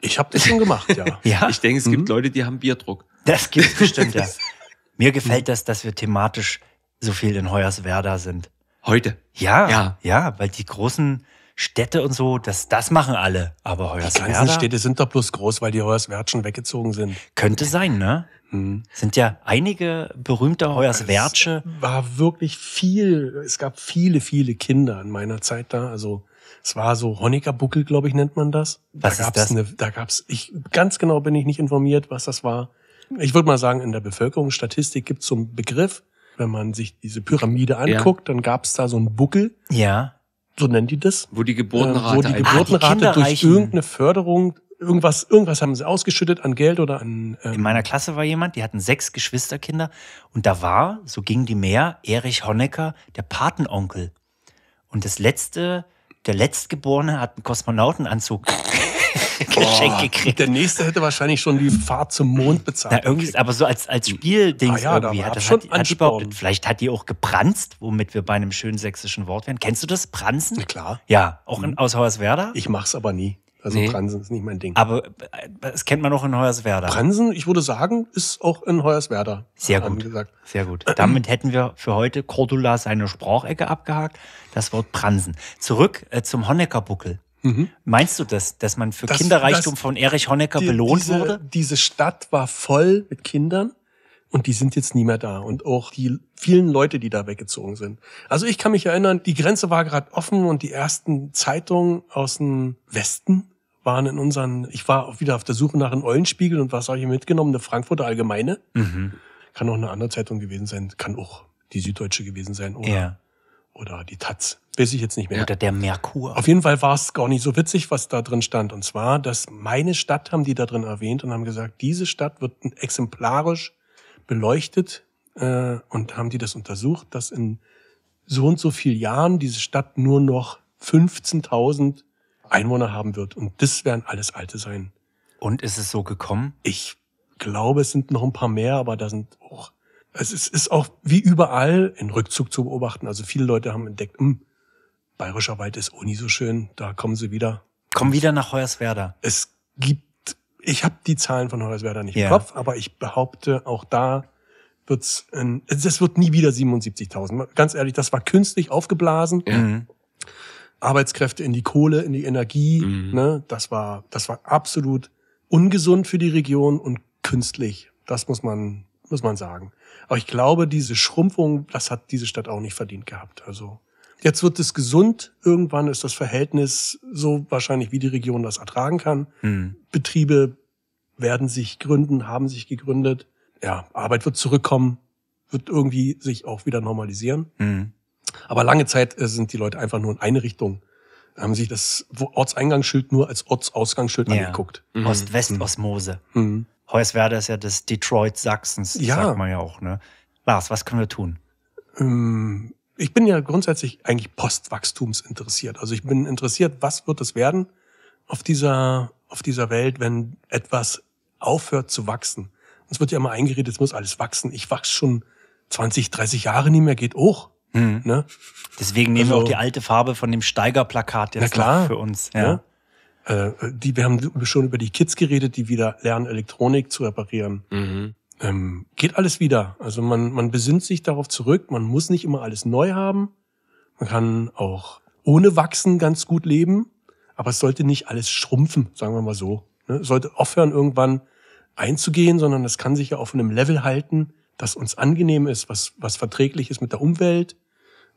Ich habe das schon gemacht, ja. ja. Ich denke, es gibt mhm. Leute, die haben Bierdruck. Das gibt bestimmt, ja. Mir gefällt das, dass wir thematisch so viel in Hoyerswerda sind. Heute? Ja, ja, ja, weil die großen Städte und so, das, das machen alle. Aber Hoyerswerda. Die ganzen Städte sind doch bloß groß, weil die Hoyerswerda schon weggezogen sind. Könnte sein, ne? Mhm. Sind ja einige berühmte Hoyerswerdsche. War wirklich viel. Es gab viele, viele Kinder in meiner Zeit da. Also es war so Honecker-Buckel, glaube ich, nennt man das. Was da ist gab's das? Eine, da gab's, ich ganz genau bin ich nicht informiert, was das war. Ich würde mal sagen, in der Bevölkerungsstatistik gibt's so einen Begriff, wenn man sich diese Pyramide anguckt, ja. dann gab's da so einen Buckel. Ja. So nennen die das. Wo die Geburtenrate, äh, wo die Geburtenrate ah, die durch reichen. irgendeine Förderung irgendwas, irgendwas haben sie ausgeschüttet an Geld oder an. Ähm in meiner Klasse war jemand, die hatten sechs Geschwisterkinder und da war, so ging die mehr, Erich Honecker, der Patenonkel. Und das letzte, der Letztgeborene hat einen Kosmonautenanzug. geschenkt oh, gekriegt. Der nächste hätte wahrscheinlich schon die Fahrt zum Mond bezahlt. Na, irgendwie, aber so als, als Spielding ah, ja, irgendwie hat das schon hat, hat Vielleicht hat die auch gepranzt, womit wir bei einem schönen sächsischen Wort wären. Kennst du das? Pranzen? Na klar. Ja, auch mhm. in, aus Hoyerswerda. Ich mach's aber nie. Also nee, Transen ist nicht mein Ding. Aber äh, das kennt man auch in Hoyerswerda. Bransen, ich würde sagen, ist auch in Hoyerswerda. Sehr gut. Gesagt. Sehr gut. Damit hätten wir für heute Cordula seine Sprachecke abgehakt. Das Wort Bransen. Zurück äh, zum Honecker-Buckel. Mhm. Meinst du das, dass man für das, Kinderreichtum das, von Erich Honecker die, belohnt diese, wurde? Diese Stadt war voll mit Kindern und die sind jetzt nie mehr da. Und auch die vielen Leute, die da weggezogen sind. Also ich kann mich erinnern, die Grenze war gerade offen und die ersten Zeitungen aus dem Westen waren in unseren, ich war auch wieder auf der Suche nach einem Eulenspiegel und was habe ich mitgenommen? Eine Frankfurter Allgemeine. Mhm. Kann auch eine andere Zeitung gewesen sein, kann auch die Süddeutsche gewesen sein oder, ja. oder die Taz. Weiß ich jetzt nicht mehr. Oder der Merkur. Auf jeden Fall war es gar nicht so witzig, was da drin stand. Und zwar, dass meine Stadt haben die da drin erwähnt und haben gesagt, diese Stadt wird exemplarisch beleuchtet äh, und haben die das untersucht, dass in so und so viel Jahren diese Stadt nur noch 15.000 Einwohner haben wird. Und das werden alles Alte sein. Und ist es so gekommen? Ich glaube, es sind noch ein paar mehr, aber da sind auch. Also es ist, ist auch wie überall in Rückzug zu beobachten. Also viele Leute haben entdeckt, hm, Bayerischer Wald ist auch nie so schön, da kommen sie wieder. Kommen wieder nach Hoyerswerda. Es gibt ich habe die Zahlen von Horace nicht im ja. Kopf, aber ich behaupte, auch da wird's, ein, das wird nie wieder 77.000. Ganz ehrlich, das war künstlich aufgeblasen. Mhm. Arbeitskräfte in die Kohle, in die Energie, mhm. ne, das war, das war absolut ungesund für die Region und künstlich. Das muss man, muss man sagen. Aber ich glaube, diese Schrumpfung, das hat diese Stadt auch nicht verdient gehabt. Also, Jetzt wird es gesund. Irgendwann ist das Verhältnis so wahrscheinlich, wie die Region das ertragen kann. Mhm. Betriebe werden sich gründen, haben sich gegründet. Ja, Arbeit wird zurückkommen, wird irgendwie sich auch wieder normalisieren. Mhm. Aber lange Zeit äh, sind die Leute einfach nur in eine Richtung. Haben sich das Ortseingangsschild nur als Ortsausgangsschild ja. angeguckt. Mhm. Ost-West-Osmose. Mhm. Heuswerder ist ja das Detroit Sachsens, ja. sagt man ja auch. Ne? Lars, was können wir tun? Ähm, ich bin ja grundsätzlich eigentlich Postwachstums interessiert. Also ich bin interessiert, was wird es werden auf dieser, auf dieser Welt, wenn etwas aufhört zu wachsen. Es wird ja immer eingeredet, es muss alles wachsen. Ich wachse schon 20, 30 Jahre nicht mehr, geht hoch. Hm. Ne? Deswegen nehmen also, wir auch die alte Farbe von dem Steigerplakat jetzt klar, für uns. Ja. ja. Ne? Äh, äh, die, wir haben schon über die Kids geredet, die wieder lernen, Elektronik zu reparieren. Mhm ähm, geht alles wieder. Also man, man besinnt sich darauf zurück, man muss nicht immer alles neu haben. Man kann auch ohne Wachsen ganz gut leben, aber es sollte nicht alles schrumpfen, sagen wir mal so. Ne? Es sollte aufhören, irgendwann einzugehen, sondern das kann sich ja auf einem Level halten, das uns angenehm ist, was, was verträglich ist mit der Umwelt,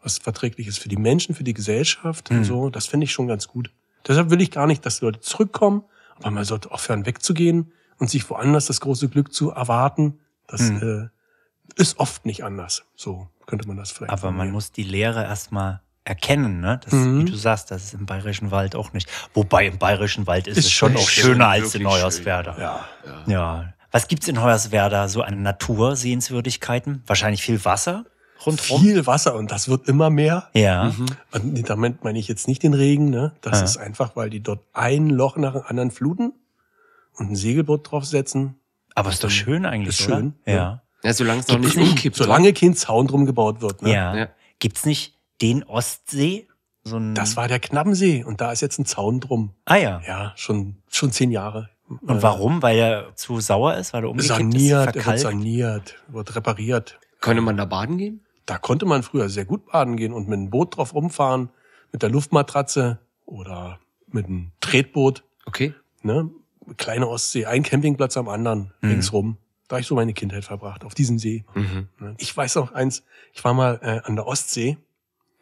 was verträglich ist für die Menschen, für die Gesellschaft mhm. und hm. so. Das finde ich schon ganz gut. Deshalb will ich gar nicht, dass Leute zurückkommen, aber man sollte aufhören, wegzugehen und sich woanders das große Glück zu erwarten, das hm. äh, ist oft nicht anders. So könnte man das vielleicht. Aber man muss die Lehre erstmal erkennen, ne? Das, mhm. Wie du sagst, das ist im Bayerischen Wald auch nicht. Wobei im Bayerischen Wald ist, ist es schon auch schöner als in Neuerswerda. Ja, ja. ja. Was gibt's in Neuerswerda so an Natursehenswürdigkeiten? Wahrscheinlich viel Wasser rundherum? Viel Wasser und das wird immer mehr. Ja. Mhm. Und damit meine ich jetzt nicht den Regen, ne? Das ja. Ah. ist einfach, weil die dort ein Loch nach dem anderen fluten und ein Segelboot draufsetzen. Aber ist doch schön eigentlich, ist oder? schön. Ja. ja. ja solange es noch nicht umkippt. Solange kein Zaun drum gebaut wird. Ne? Ja. ja. Gibt's nicht den Ostsee? So ein das war der Knappensee und da ist jetzt ein Zaun drum. Ah ja. Ja, schon, schon zehn Jahre. Und warum? Weil er zu sauer ist? Weil er umgekippt saniert, ist? Saniert, saniert, wird repariert. Könnte man da baden gehen? Da konnte man früher sehr gut baden gehen und mit einem Boot drauf rumfahren, mit der Luftmatratze oder mit einem Tretboot. Okay. Ne? kleine Ostsee, ein Campingplatz am anderen, mhm. ringsrum. Da habe ich so meine Kindheit verbracht, auf diesem See. Mhm. Ne? Ich weiß noch eins, ich war mal äh, an der Ostsee,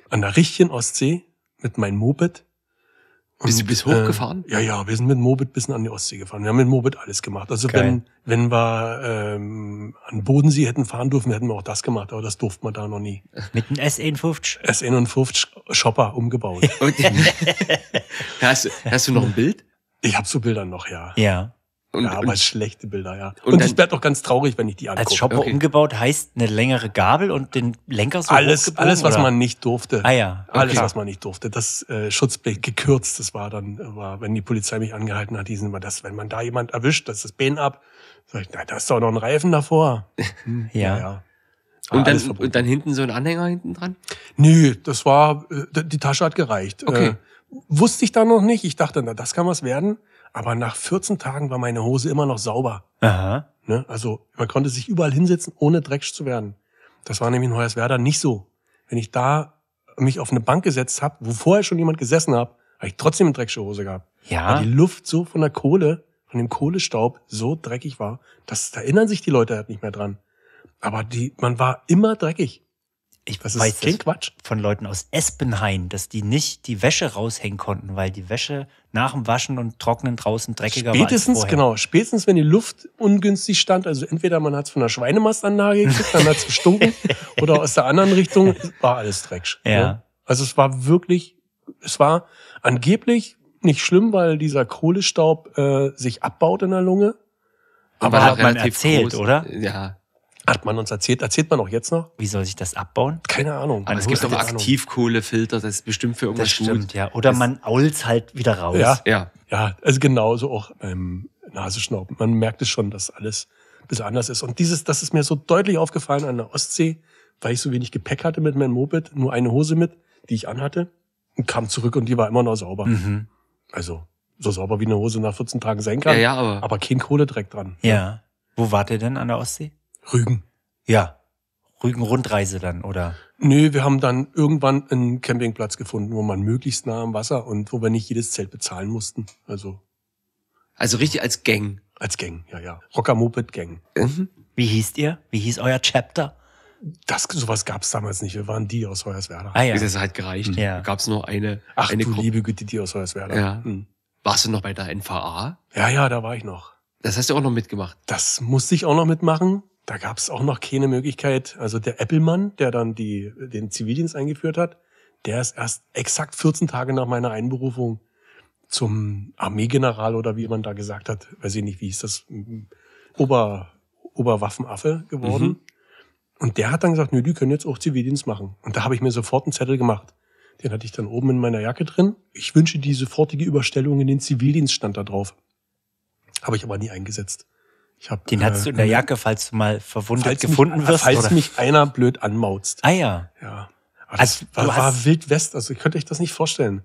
an der richtigen Ostsee mit meinem Moped. Und, Bist du bis äh, hochgefahren? Äh, ja, ja, wir sind mit Moped bis an die Ostsee gefahren. Wir haben mit Moped alles gemacht. Also Geil. wenn, wenn wir ähm, an Bodensee hätten fahren dürfen, hätten wir auch das gemacht, aber das durfte man da noch nie. Mit einem S51? S51 Shopper umgebaut. hast, hast du noch ein Bild? Ich habe so Bilder noch, ja. Ja. Und, ja, aber und, schlechte Bilder, ja. Und, und ich werde auch ganz traurig, wenn ich die angucke. Als Shopper okay. umgebaut heißt eine längere Gabel und den Lenker so Alles, alles was oder? man nicht durfte. Ah ja. Okay. Alles, was man nicht durfte. Das äh, Schutzblech gekürzt, das war dann, war, wenn die Polizei mich angehalten hat, die sind immer das, wenn man da jemand erwischt, das ist das Bein ab. Sag ich, na, da ist doch noch ein Reifen davor. Hm, ja. ja, ja. Und dann, und dann hinten so ein Anhänger hinten dran? Nö, das war, äh, die Tasche hat gereicht. Okay. Äh, wusste ich da noch nicht. Ich dachte, na, das kann was werden. Aber nach 14 Tagen war meine Hose immer noch sauber. Aha. Ne? Also man konnte sich überall hinsetzen, ohne dreckig zu werden. Das war nämlich in Hoyerswerda nicht so. Wenn ich da mich auf eine Bank gesetzt habe, wo vorher schon jemand gesessen hat, habe ich trotzdem eine dreckige Hose gehabt. Ja. Weil die Luft so von der Kohle, von dem Kohlestaub so dreckig war, dass da erinnern sich die Leute halt nicht mehr dran. Aber die, man war immer dreckig. Ich das weiß ist, den Quatsch von Leuten aus Espenhain, dass die nicht die Wäsche raushängen konnten, weil die Wäsche nach dem Waschen und Trocknen draußen dreckiger spätestens, war. Spätestens, genau, spätestens wenn die Luft ungünstig stand, also entweder man hat es von der Schweinemastanlage gekriegt, dann hat es gestunken, oder aus der anderen Richtung war alles Dreck. Ja. Ne? ja. Also es war wirklich, es war angeblich nicht schlimm, weil dieser Kohlestaub äh, sich abbaut in der Lunge. Aber, aber hat man erzählt, groß, oder? Ja, hat man uns erzählt. Erzählt man auch jetzt noch? Wie soll sich das abbauen? Keine Ahnung. Aber es also gibt doch Aktivkohlefilter, das ist bestimmt für irgendwas das stimmt, gut. ja. Oder das man ault's halt wieder raus. Ja, ja. ja also genauso auch beim Nasenschnauben. Man merkt es schon, dass alles ein bisschen anders ist. Und dieses, das ist mir so deutlich aufgefallen an der Ostsee, weil ich so wenig Gepäck hatte mit meinem Moped, nur eine Hose mit, die ich anhatte, und kam zurück und die war immer noch sauber. Mhm. Also so sauber wie eine Hose nach 14 Tagen sein kann. Ja, ja, aber, aber kein Kohle direkt dran. Ja. ja. Wo wart ihr denn an der Ostsee? Rügen. Ja. Rügen-Rundreise dann, oder? Nö, wir haben dann irgendwann einen Campingplatz gefunden, wo man möglichst nah am Wasser und wo wir nicht jedes Zelt bezahlen mussten. Also. Also richtig als Gang. Als Gang, ja, ja. Rocker Moped Gang. Mhm. Wie hießt ihr? Wie hieß euer Chapter? Das, sowas gab es damals nicht. Wir waren die aus Hoyerswerda. Ah, ja. Es halt gereicht. Ja. Da gab es nur eine. Ach, eine du Gruppe. liebe Güte, die aus Hoyerswerda. Ja. Mhm. Warst du noch bei der NVA? Ja, ja, da war ich noch. Das hast du auch noch mitgemacht. Das musste ich auch noch mitmachen. Da gab es auch noch keine Möglichkeit. Also der Apple-Mann, der dann die, den Zivildienst eingeführt hat, der ist erst exakt 14 Tage nach meiner Einberufung zum Armeegeneral oder wie man da gesagt hat, weiß ich nicht, wie ist das, Ober, Oberwaffenaffe geworden. Mhm. Und der hat dann gesagt, nö, die können jetzt auch Zivildienst machen. Und da habe ich mir sofort einen Zettel gemacht. Den hatte ich dann oben in meiner Jacke drin. Ich wünsche die sofortige Überstellung in den Zivildienst stand da drauf. Habe ich aber nie eingesetzt. Hab, den hattest äh, du in der Jacke, falls du mal verwundet falls gefunden mich, wirst. Falls oder? mich einer blöd anmauzt. Ah ja. Ja. Aber also das war, war Wild West, also ich könnte euch das nicht vorstellen.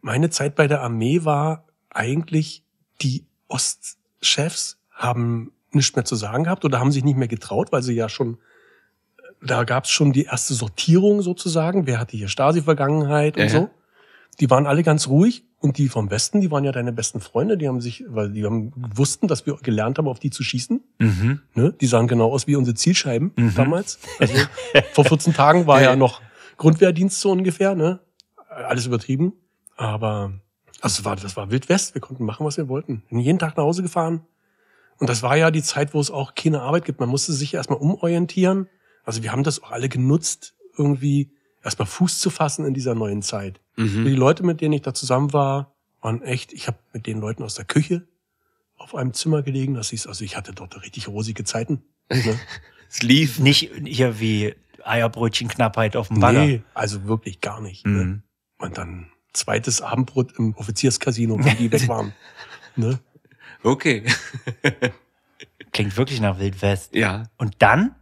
Meine Zeit bei der Armee war eigentlich, die Ostchefs haben nichts mehr zu sagen gehabt oder haben sich nicht mehr getraut, weil sie ja schon, da gab es schon die erste Sortierung sozusagen, wer hatte hier Stasi-Vergangenheit ja, und so die waren alle ganz ruhig und die vom Westen, die waren ja deine besten Freunde, die haben sich, weil die haben wussten, dass wir gelernt haben, auf die zu schießen. Mhm. Ne? Die sahen genau aus wie unsere Zielscheiben mhm. damals. Also vor 14 Tagen war ja noch Grundwehrdienst so ungefähr, ne? Alles übertrieben. Aber also war, das war Wild West, wir konnten machen, was wir wollten. Wir jeden Tag nach Hause gefahren. Und das war ja die Zeit, wo es auch keine Arbeit gibt. Man musste sich erstmal umorientieren. Also wir haben das auch alle genutzt, irgendwie erstmal Fuß zu fassen in dieser neuen Zeit. Mhm. Die Leute, mit denen ich da zusammen war, waren echt, ich habe mit den Leuten aus der Küche auf einem Zimmer gelegen. Das hieß, also ich hatte dort richtig rosige Zeiten. Ne? es lief. Nicht hier wie Eierbrötchenknappheit auf dem Bagger. Nee, also wirklich gar nicht. Ne? Mhm. Ne? Und dann zweites Abendbrot im Offizierscasino, wenn die weg waren. Ne? Okay. Klingt wirklich nach Wildwest. Ja. Und dann?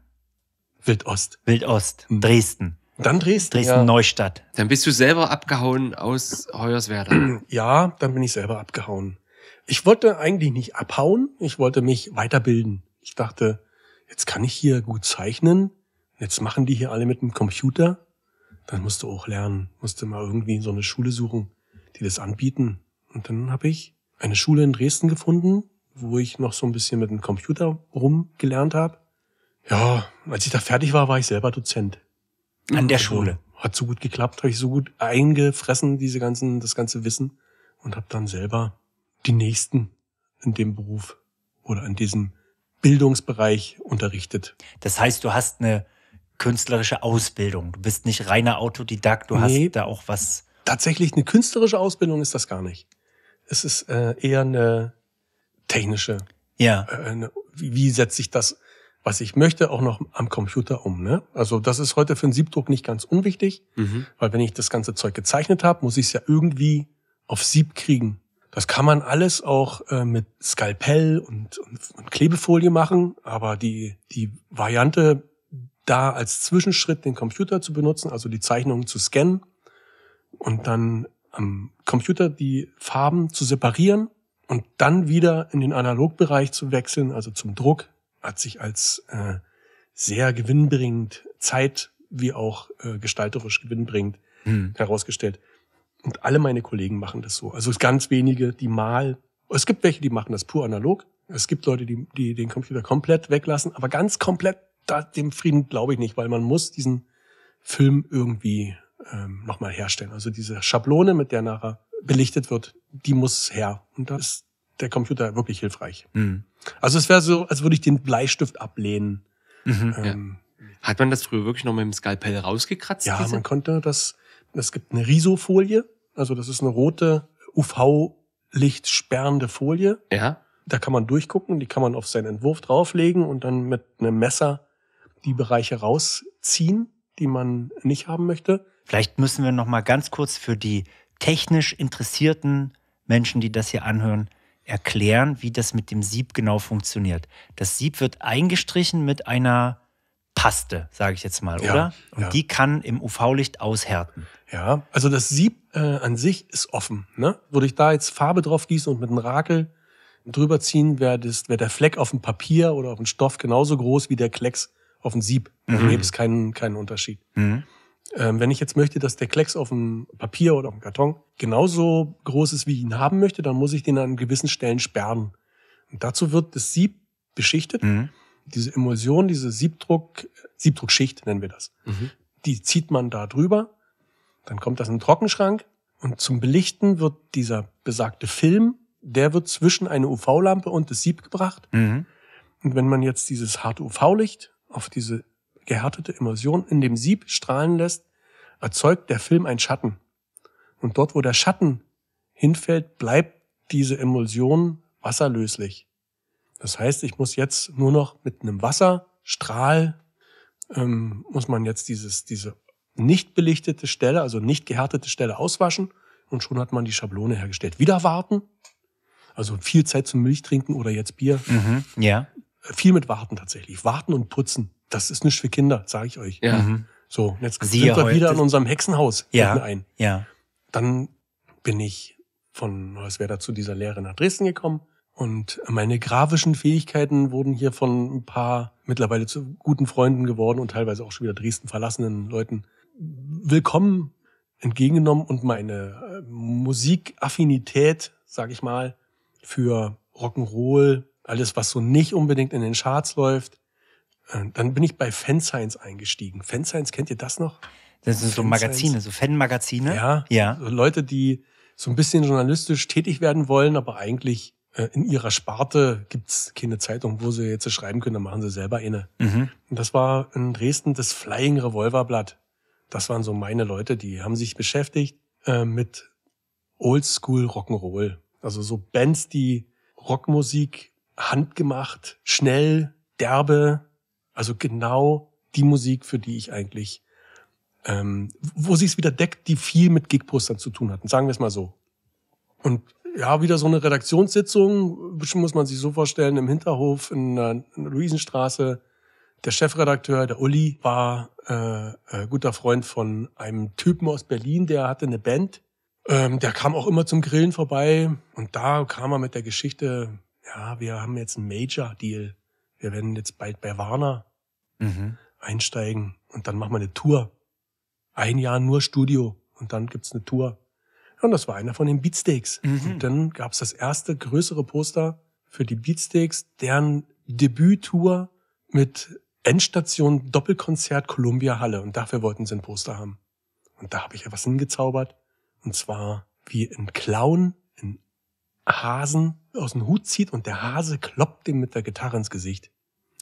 Wildost. Wildost, mhm. Dresden. Dann Dresden. Dresden-Neustadt. Dann bist du selber abgehauen aus Hoyerswerda. Ja, dann bin ich selber abgehauen. Ich wollte eigentlich nicht abhauen, ich wollte mich weiterbilden. Ich dachte, jetzt kann ich hier gut zeichnen, jetzt machen die hier alle mit dem Computer. Dann musst du auch lernen, musst du mal irgendwie so eine Schule suchen, die das anbieten. Und dann habe ich eine Schule in Dresden gefunden, wo ich noch so ein bisschen mit dem Computer rumgelernt habe. Ja, als ich da fertig war, war ich selber Dozent. An mhm. der also, Schule. Hat so gut geklappt, habe ich so gut eingefressen, diese ganzen, das ganze Wissen und habe dann selber die nächsten in dem Beruf oder in diesem Bildungsbereich unterrichtet. Das heißt, du hast eine künstlerische Ausbildung. Du bist nicht reiner Autodidakt, du nee, hast da auch was. Tatsächlich eine künstlerische Ausbildung ist das gar nicht. Es ist äh, eher eine technische. Ja. Äh, eine, wie, wie setzt sich das was ich möchte, auch noch am Computer um. Ne? Also das ist heute für einen Siebdruck nicht ganz unwichtig, mhm. weil wenn ich das ganze Zeug gezeichnet habe, muss ich es ja irgendwie auf Sieb kriegen. Das kann man alles auch äh, mit Skalpell und, und, und Klebefolie machen, aber die, die Variante, da als Zwischenschritt den Computer zu benutzen, also die Zeichnungen zu scannen und dann am Computer die Farben zu separieren und dann wieder in den Analogbereich zu wechseln, also zum Druck, hat sich als äh, sehr gewinnbringend, Zeit wie auch äh, gestalterisch gewinnbringend hm. herausgestellt. Und alle meine Kollegen machen das so. Also es ganz wenige, die mal, es gibt welche, die machen das pur analog. Es gibt Leute, die, die den Computer komplett weglassen, aber ganz komplett, da, dem Frieden glaube ich nicht, weil man muss diesen Film irgendwie ähm, nochmal herstellen. Also diese Schablone, mit der nachher belichtet wird, die muss her. Und da ist der Computer wirklich hilfreich. Mhm. Also es wäre so, als würde ich den Bleistift ablehnen. Mhm, ähm, ja. Hat man das früher wirklich noch mit dem Skalpell rausgekratzt? Ja, diese? man konnte das. Es gibt eine Risofolie, also das ist eine rote UV-Lichtsperrende Folie. Ja. Da kann man durchgucken, die kann man auf seinen Entwurf drauflegen und dann mit einem Messer die Bereiche rausziehen, die man nicht haben möchte. Vielleicht müssen wir noch mal ganz kurz für die technisch interessierten Menschen, die das hier anhören, erklären, wie das mit dem Sieb genau funktioniert. Das Sieb wird eingestrichen mit einer Paste, sage ich jetzt mal, ja, oder? Und ja. die kann im UV-Licht aushärten. Ja, also das Sieb äh, an sich ist offen. Ne? Würde ich da jetzt Farbe drauf gießen und mit einem Rakel drüber ziehen, wäre wär der Fleck auf dem Papier oder auf dem Stoff genauso groß wie der Klecks auf dem Sieb. Mhm. Da gäbe es keinen, keinen Unterschied. Mhm. Ähm, wenn ich jetzt möchte, dass der Klecks auf dem Papier oder auf dem Karton genauso groß ist, wie ich ihn haben möchte, dann muss ich den an gewissen Stellen sperren. Und dazu wird das Sieb beschichtet. Mhm. Diese Emulsion, diese Siebdruck, Siebdruckschicht nennen wir das. Mhm. Die zieht man da drüber. Dann kommt das in den Trockenschrank. Und zum Belichten wird dieser besagte Film, der wird zwischen eine UV-Lampe und das Sieb gebracht. Mhm. Und wenn man jetzt dieses harte UV-Licht auf diese gehärtete Emulsion in dem Sieb strahlen lässt, erzeugt der Film einen Schatten. Und dort, wo der Schatten hinfällt, bleibt diese Emulsion wasserlöslich. Das heißt, ich muss jetzt nur noch mit einem Wasserstrahl, ähm, muss man jetzt dieses, diese nicht belichtete Stelle, also nicht gehärtete Stelle auswaschen und schon hat man die Schablone hergestellt. Wieder warten, also viel Zeit zum Milch trinken oder jetzt Bier. Mhm, ja. Äh, viel mit warten tatsächlich. Warten und putzen das ist nichts für Kinder, sage ich euch. Ja. Mhm. So, jetzt Siehe sind wir wieder in unserem Hexenhaus ja. ein. Ja. Dann bin ich von Neuswerder zu dieser Lehre nach Dresden gekommen und meine grafischen Fähigkeiten wurden hier von ein paar mittlerweile zu guten Freunden geworden und teilweise auch schon wieder Dresden verlassenen Leuten willkommen entgegengenommen und meine äh, Musikaffinität, sag ich mal, für Rock'n'Roll, alles was so nicht unbedingt in den Charts läuft, äh, dann bin ich bei Fanscience eingestiegen. Fanscience, kennt ihr das noch? Das sind so Magazine, so Fanmagazine. Ja, ja. So Leute, die so ein bisschen journalistisch tätig werden wollen, aber eigentlich äh, in ihrer Sparte gibt's keine Zeitung, wo sie jetzt schreiben können, dann machen sie selber eine. Mhm. Und das war in Dresden das Flying Revolverblatt. Das waren so meine Leute, die haben sich beschäftigt äh, mit Oldschool Rock'n'Roll. Also so Bands, die Rockmusik handgemacht, schnell, derbe, also genau die Musik, für die ich eigentlich, ähm, wo sie es wieder deckt, die viel mit gig zu tun hatten. Sagen wir es mal so. Und ja, wieder so eine Redaktionssitzung, äh, muss man sich so vorstellen, im Hinterhof in der Luisenstraße. Der Chefredakteur, der Uli, war äh, äh, guter Freund von einem Typen aus Berlin, der hatte eine Band. Ähm, der kam auch immer zum Grillen vorbei und da kam er mit der Geschichte, ja, wir haben jetzt einen Major-Deal wir werden jetzt bald bei Warner mhm. einsteigen und dann machen wir eine Tour. Ein Jahr nur Studio und dann gibt's eine Tour. und das war einer von den Beatsteaks. Mhm. Und dann gab's das erste größere Poster für die Beatsteaks, deren Debüttour mit Endstation Doppelkonzert Columbia Halle. Und dafür wollten sie ein Poster haben. Und da habe ich etwas hingezaubert. Und zwar wie ein Clown Hasen aus dem Hut zieht und der Hase kloppt ihm mit der Gitarre ins Gesicht.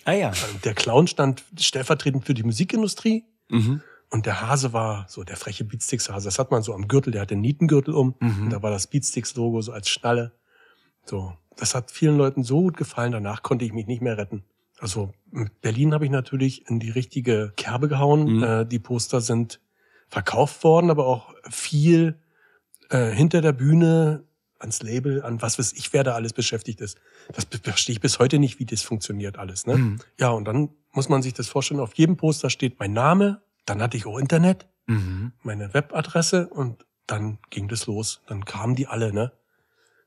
Ah ja. Ähm, der Clown stand stellvertretend für die Musikindustrie. Mhm. Und der Hase war so der freche Beatsticks-Hase. Das hat man so am Gürtel, der hat den Nietengürtel um. Mhm. Und da war das Beatsticks-Logo so als Schnalle. So. Das hat vielen Leuten so gut gefallen, danach konnte ich mich nicht mehr retten. Also mit Berlin habe ich natürlich in die richtige Kerbe gehauen. Mhm. Äh, die Poster sind verkauft worden, aber auch viel äh, hinter der Bühne ans Label, an was weiß ich, wer da alles beschäftigt ist. Das verstehe ich bis heute nicht, wie das funktioniert alles. Ne? Mhm. Ja, und dann muss man sich das vorstellen, auf jedem Poster steht mein Name, dann hatte ich auch Internet, mhm. meine Webadresse und dann ging das los. Dann kamen die alle, ne?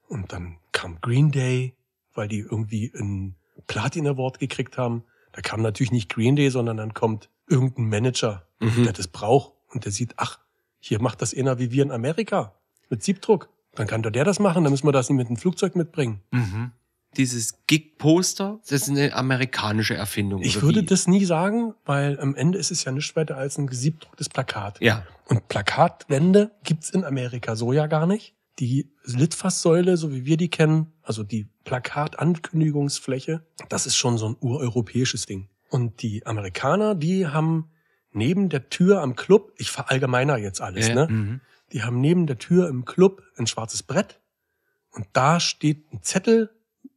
Und dann kam Green Day, weil die irgendwie ein Platin Award gekriegt haben. Da kam natürlich nicht Green Day, sondern dann kommt irgendein Manager, mhm. der das braucht und der sieht, ach, hier macht das einer wie wir in Amerika mit Siebdruck. Dann kann doch der das machen, dann müssen wir das nicht mit dem Flugzeug mitbringen. Mhm. Dieses Gig-Poster, das ist eine amerikanische Erfindung. Ich würde wie? das nie sagen, weil am Ende ist es ja nichts weiter als ein gesiebdrucktes Plakat. Ja. Und Plakatwände gibt's in Amerika so ja gar nicht. Die Litfaßsäule, so wie wir die kennen, also die Plakatankündigungsfläche, das ist schon so ein ureuropäisches Ding. Und die Amerikaner, die haben neben der Tür am Club, ich verallgemeiner jetzt alles, ja, ne? Mhm. Die haben neben der Tür im Club ein schwarzes Brett und da steht ein Zettel,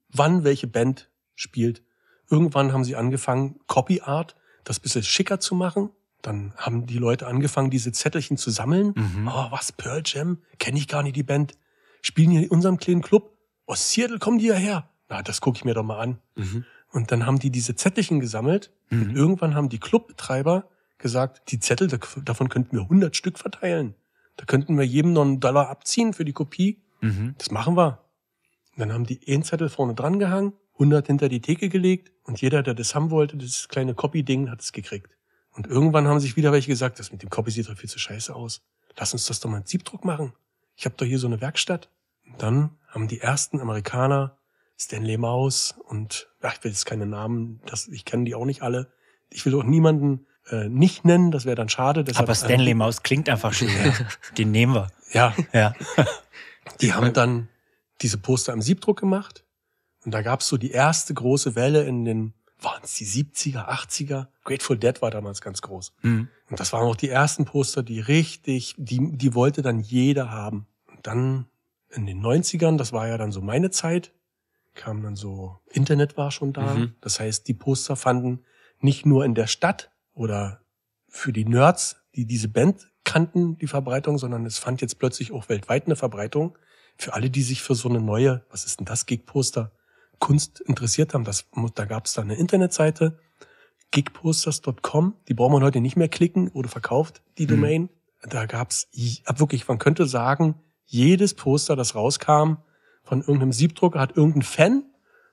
wann welche Band spielt. Irgendwann haben sie angefangen, Copy Art, das bisschen schicker zu machen. Dann haben die Leute angefangen, diese Zettelchen zu sammeln. Mhm. Oh, was, Pearl Jam? Kenne ich gar nicht die Band. Spielen hier in unserem kleinen Club. Aus oh, Seattle kommen die ja her. Na, das gucke ich mir doch mal an. Mhm. Und dann haben die diese Zettelchen gesammelt. Mhm. Und irgendwann haben die Clubbetreiber gesagt, die Zettel, davon könnten wir 100 Stück verteilen. Da könnten wir jedem noch einen Dollar abziehen für die Kopie. Mhm. Das machen wir. Und dann haben die einen Zettel vorne dran gehangen, 100 hinter die Theke gelegt und jeder, der das haben wollte, das kleine Copy-Ding, hat es gekriegt. Und irgendwann haben sich wieder welche gesagt, das mit dem Copy sieht doch viel zu scheiße aus. Lass uns das doch mal in Siebdruck machen. Ich habe doch hier so eine Werkstatt. Und dann haben die ersten Amerikaner, Stanley Maus und, ach, ich will jetzt keine Namen, das, ich kenne die auch nicht alle. Ich will auch niemanden äh, nicht nennen, das wäre dann schade. Deshalb, Aber Stanley äh, Maus klingt einfach schön. Den nehmen wir. Ja. ja. Die haben dann diese Poster im Siebdruck gemacht. Und da gab's so die erste große Welle in den, waren es die 70er, 80er? Grateful Dead war damals ganz groß. Mhm. Und das waren auch die ersten Poster, die richtig, die, die wollte dann jeder haben. Und dann in den 90ern, das war ja dann so meine Zeit, kam dann so, Internet war schon da. Mhm. Das heißt, die Poster fanden nicht nur in der Stadt oder für die Nerds, die diese Band kannten, die Verbreitung, sondern es fand jetzt plötzlich auch weltweit eine Verbreitung. Für alle, die sich für so eine neue, was ist denn das, Gigposter, Kunst interessiert haben, das, da gab es da eine Internetseite, gigposters.com, die braucht man heute nicht mehr klicken oder verkauft, die mhm. Domain. Hm. Da gab es wirklich, man könnte sagen, jedes Poster, das rauskam von irgendeinem Siebdrucker, hat irgendein Fan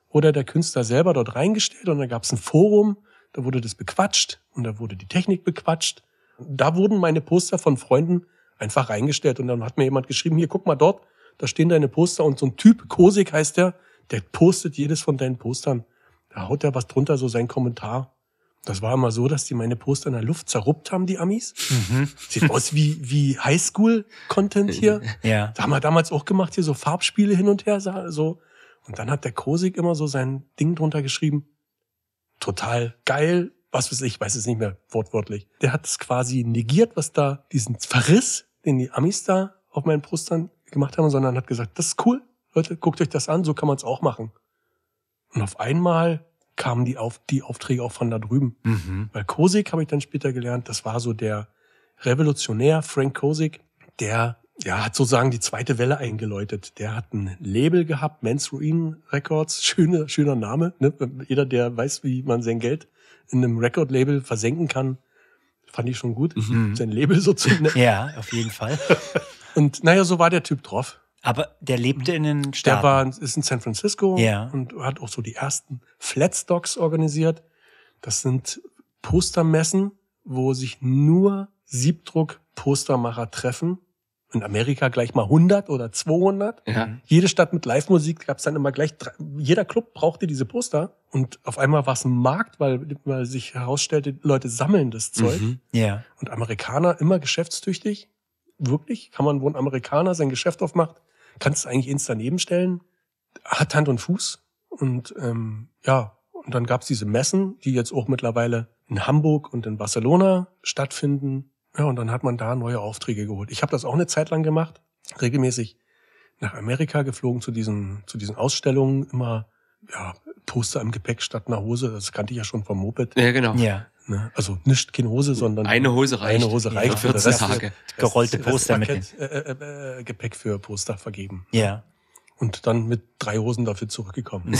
oder der Künstler selber dort reingestellt und dann gab es ein Forum da wurde das bequatscht und da wurde die Technik bequatscht. Da wurden meine Poster von Freunden einfach reingestellt und dann hat mir jemand geschrieben, hier guck mal dort, da stehen deine Poster und so ein Typ, Kosik heißt der, der postet jedes von deinen Postern. Da haut er was drunter, so sein Kommentar. Das war immer so, dass die meine Poster in der Luft zerruppt haben, die Amis. Mhm. Sieht aus wie, wie Highschool-Content hier. Ja. Da haben wir damals auch gemacht, hier so Farbspiele hin und her, so. Und dann hat der Kosik immer so sein Ding drunter geschrieben total geil, was weiß ich, weiß es nicht mehr wortwörtlich. Der hat es quasi negiert, was da, diesen Verriss, den die Amis da auf meinen Brustern gemacht haben, sondern hat gesagt, das ist cool, Leute, guckt euch das an, so kann man es auch machen. Und auf einmal kamen die, auf, die Aufträge auch von da drüben. Mhm. Weil Kosik habe ich dann später gelernt, das war so der Revolutionär Frank Kosik, der ja, hat sozusagen die zweite Welle eingeläutet. Der hat ein Label gehabt, Men's Ruin Records, schöner, schöner Name. Ne? Jeder, der weiß, wie man sein Geld in einem Record-Label versenken kann, fand ich schon gut, mhm. sein Label so zu nennen. Ja, auf jeden Fall. und naja, so war der Typ drauf. Aber der lebte in den Staaten. Der war, ist in San Francisco ja. und hat auch so die ersten Flatstocks organisiert. Das sind Postermessen, wo sich nur Siebdruck-Postermacher treffen in Amerika gleich mal 100 oder 200. Ja. Jede Stadt mit Live-Musik gab es dann immer gleich, drei, jeder Club brauchte diese Poster und auf einmal war es ein Markt, weil, man sich herausstellte, Leute sammeln das Zeug. Mhm. Yeah. Und Amerikaner immer geschäftstüchtig. Wirklich? Kann man, wo ein Amerikaner sein Geschäft aufmacht, kannst du eigentlich ins daneben stellen? Hat Hand und Fuß. Und ähm, ja, und dann gab es diese Messen, die jetzt auch mittlerweile in Hamburg und in Barcelona stattfinden ja, und dann hat man da neue Aufträge geholt. Ich habe das auch eine Zeit lang gemacht, regelmäßig nach Amerika geflogen zu diesen, zu diesen Ausstellungen, immer ja, Poster im Gepäck statt einer Hose, das kannte ich ja schon vom Moped. Ja, genau. Ja. Ne? Also nicht keine Hose, sondern eine Hose reicht. Eine Hose reicht. Ja, 14 Tage. Gerollte Poster mit äh, äh, äh, Gepäck für Poster vergeben. Ja. Und dann mit drei Hosen dafür zurückgekommen.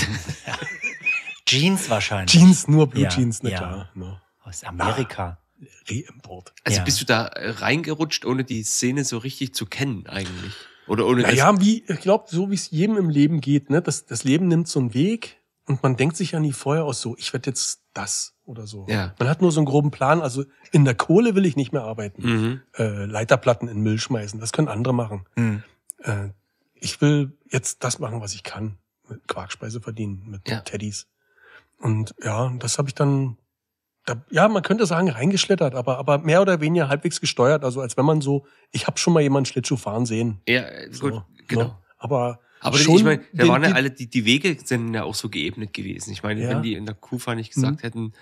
Jeans wahrscheinlich. Jeans, nur Blue ja, Jeans, ne ja. klar. Ne? Aus Amerika. Ah. Reimport. Also ja. bist du da äh, reingerutscht, ohne die Szene so richtig zu kennen eigentlich? Oder ohne naja, wie, ich glaube, so wie es jedem im Leben geht, ne? Das, das Leben nimmt so einen Weg und man denkt sich ja nie vorher aus, so, ich werde jetzt das oder so. Ja. Man hat nur so einen groben Plan, also in der Kohle will ich nicht mehr arbeiten. Mhm. Äh, Leiterplatten in Müll schmeißen, das können andere machen. Mhm. Äh, ich will jetzt das machen, was ich kann. Mit Quarkspeise verdienen, mit ja. Teddys. Und ja, das habe ich dann ja, man könnte sagen, reingeschlittert, aber, aber mehr oder weniger halbwegs gesteuert. Also als wenn man so, ich habe schon mal jemanden Schlittschuh fahren sehen. Ja, äh, so, gut, ne? genau. So. Aber, aber schon ich meine, da waren ja alle, die, die Wege sind ja auch so geebnet gewesen. Ich meine, ja. wenn die in der Kufa nicht gesagt mhm. hätten,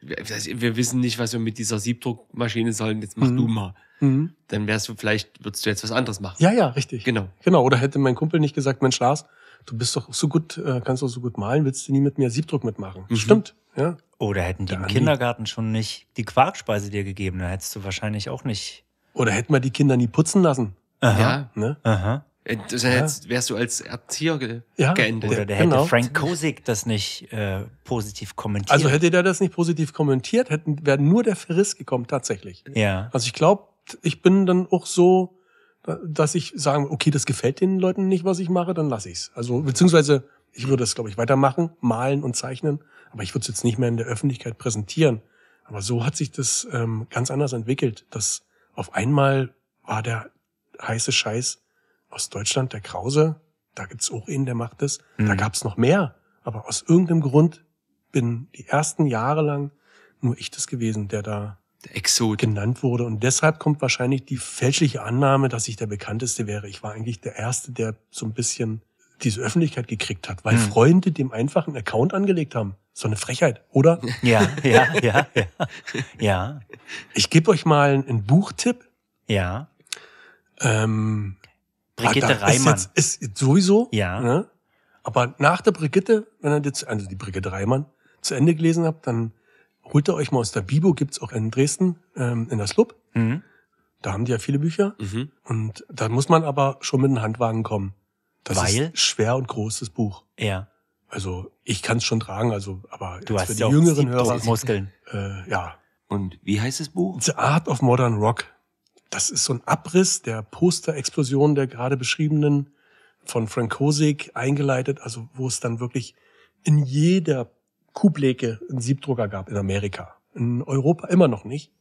wir, wir, wissen nicht, was wir mit dieser Siebdruckmaschine sollen, jetzt mach mhm. du mal. Mhm. Dann wärst du vielleicht, würdest du jetzt was anderes machen. Ja, ja, richtig. Genau. Genau. Oder hätte mein Kumpel nicht gesagt, Mensch Lars, du bist doch so gut, äh, kannst doch so gut malen, willst du nie mit mir Siebdruck mitmachen? Mhm. Stimmt. Ja? Oder hätten die ja, im Kindergarten schon nicht die Quarkspeise dir gegeben, da hättest du wahrscheinlich auch nicht. Oder hätten wir die Kinder nie putzen lassen. Aha. Ja. Ne? Aha. Äh, das heißt, wärst du als Erzieher ge ja, geendet. Oder der hätte genau. Frank Kosik das nicht äh, positiv kommentiert. Also hätte der das nicht positiv kommentiert, hätten, wäre nur der Verriss gekommen, tatsächlich. Ja. Also ich glaube, ich bin dann auch so, dass ich sagen, okay, das gefällt den Leuten nicht, was ich mache, dann lass ich's. Also, beziehungsweise, ich würde das, glaube ich, weitermachen, malen und zeichnen. Aber ich würde es jetzt nicht mehr in der Öffentlichkeit präsentieren. Aber so hat sich das ähm, ganz anders entwickelt, dass auf einmal war der heiße Scheiß aus Deutschland, der Krause, da gibt's auch einen, der macht es, Mhm. Da gab's noch mehr. Aber aus irgendeinem Grund bin die ersten Jahre lang nur ich das gewesen, der da der Exot. genannt wurde. Und deshalb kommt wahrscheinlich die fälschliche Annahme, dass ich der bekannteste wäre. Ich war eigentlich der Erste, der so ein bisschen diese Öffentlichkeit gekriegt hat, weil hm. Freunde dem einfach einen Account angelegt haben. So eine Frechheit, oder? Ja, ja, ja, ja. ja. Ich gebe euch mal einen Buchtipp. Ja. Ähm, Brigitte Alter, Reimann. Ist, jetzt, ist sowieso. Ja. Ne? Aber nach der Brigitte, wenn ihr jetzt also die Brigitte Reimann zu Ende gelesen habt, dann holt ihr euch mal aus der Bibo, gibt's auch in Dresden, ähm, in der Slub. Mhm. Da haben die ja viele Bücher. Mhm. Und da muss man aber schon mit dem Handwagen kommen. Das Weil? ist schwer und großes Buch. Ja. Also ich kann es schon tragen, also aber du hast für die jüngeren Hörer. Muskeln. Äh, ja. Und wie heißt das Buch? The Art of Modern Rock. Das ist so ein Abriss der Posterexplosion der gerade beschriebenen von Frank Kosik eingeleitet, also wo es dann wirklich in jeder Kubleke einen Siebdrucker gab in Amerika. In Europa immer noch nicht.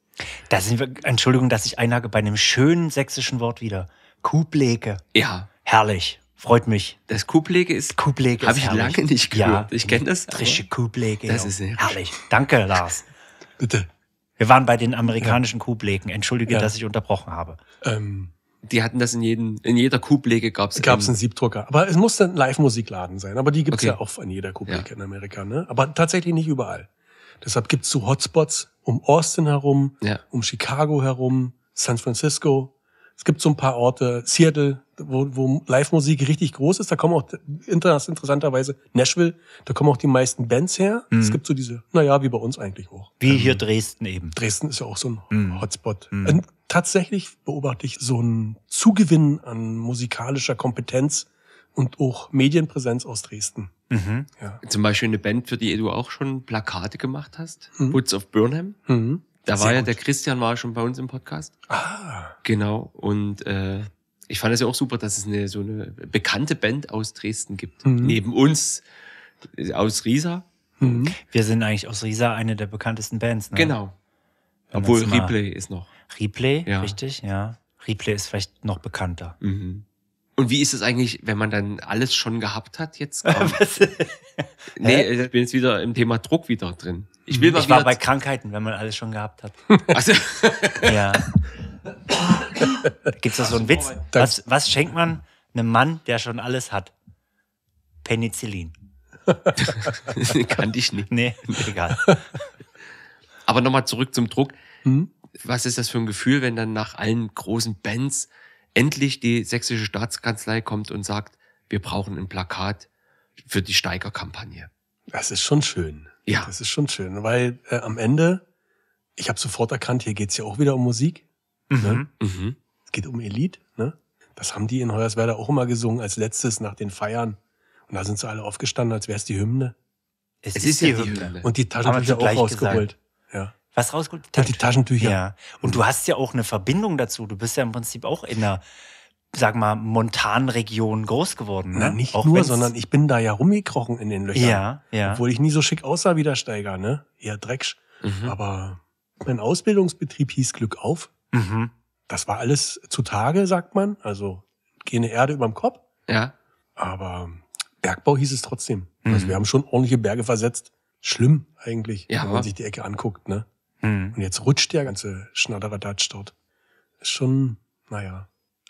Da sind wir, Entschuldigung, dass ich einhage bei einem schönen sächsischen Wort wieder. Kubleke. Ja. Herrlich. Freut mich. Das Kublege ist. Kublege Habe ich herrlich. lange nicht gehört. Ja, ich kenne das. Frische Kublege. Das ist herrlich. herrlich. Danke, Lars. Bitte. Wir waren bei den amerikanischen ja. Kublegen. Entschuldige, ja. dass ich unterbrochen habe. Ähm, die hatten das in, jeden, in jeder Kublege gab es. Gab es einen Siebdrucker. Aber es musste ein Live-Musikladen sein. Aber die gibt es okay. ja auch an jeder Kublege ja. in Amerika. Ne? Aber tatsächlich nicht überall. Deshalb gibt es so Hotspots um Austin herum, um Chicago herum, San Francisco, es gibt so ein paar Orte, Seattle, wo, wo Live-Musik richtig groß ist. Da kommen auch interessanterweise Nashville, da kommen auch die meisten Bands her. Mhm. Es gibt so diese, naja, wie bei uns eigentlich auch. Wie ähm, hier Dresden eben. Dresden ist ja auch so ein mhm. Hotspot. Mhm. tatsächlich beobachte ich so einen Zugewinn an musikalischer Kompetenz und auch Medienpräsenz aus Dresden. Mhm. Ja. Zum Beispiel eine Band, für die du auch schon Plakate gemacht hast, mhm. Woods of Burnham. Mhm. Da Sehr war ja gut. der Christian war schon bei uns im Podcast. Ah. Genau. Und äh, ich fand es ja auch super, dass es eine so eine bekannte Band aus Dresden gibt. Mhm. Neben uns aus Riesa. Mhm. Wir sind eigentlich aus Riesa eine der bekanntesten Bands. Ne? Genau. Wenn Obwohl Replay ist noch. Replay, ja. richtig, ja. Replay ist vielleicht noch bekannter. Mhm. Und wie ist es eigentlich, wenn man dann alles schon gehabt hat jetzt? nee, Hä? ich bin jetzt wieder im Thema Druck wieder drin. Ich, will ich war bei Krankheiten, wenn man alles schon gehabt hat. Also. ja. Gibt's da so einen Witz? Was, was schenkt man einem Mann, der schon alles hat? Penicillin. Kannte ich nicht. Nee, egal. Aber nochmal zurück zum Druck. Hm? Was ist das für ein Gefühl, wenn dann nach allen großen Bands endlich die sächsische Staatskanzlei kommt und sagt, wir brauchen ein Plakat für die Steigerkampagne. Das ist schon schön. Ja. Das ist schon schön, weil äh, am Ende, ich habe sofort erkannt, hier geht's ja auch wieder um Musik. Mhm. Ne? Mhm. Es geht um Elite. Ne? Das haben die in Hoyerswerda auch immer gesungen als letztes nach den Feiern. Und da sind sie alle aufgestanden, als wäre es die Hymne. Es, es ist, ist, ja die Hymne. Hymne. Und die Taschentücher auch rausgeholt. Gesagt. Ja. Was rausgeholt? Die Taschentücher. Ja. Und du hast ja auch eine Verbindung dazu. Du bist ja im Prinzip auch in einer, sag mal, Montanregion groß geworden. Ne? Na, nicht auch nur, sondern ich bin da ja rumgekrochen in den Löchern. Ja, ja. Obwohl ich nie so schick aussah wie der Steiger, ne? Eher Drecksch. Mhm. Aber mein Ausbildungsbetrieb hieß Glück auf. Mhm. Das war alles zutage, sagt man. Also keine Erde überm Kopf. Ja. Aber Bergbau hieß es trotzdem. Also, mhm. Also wir haben schon ordentliche Berge versetzt. Schlimm eigentlich, ja, wenn man aber. sich die Ecke anguckt, ne? Hm. Und jetzt rutscht der ganze Schnatterradatsch dort. Ist schon, naja.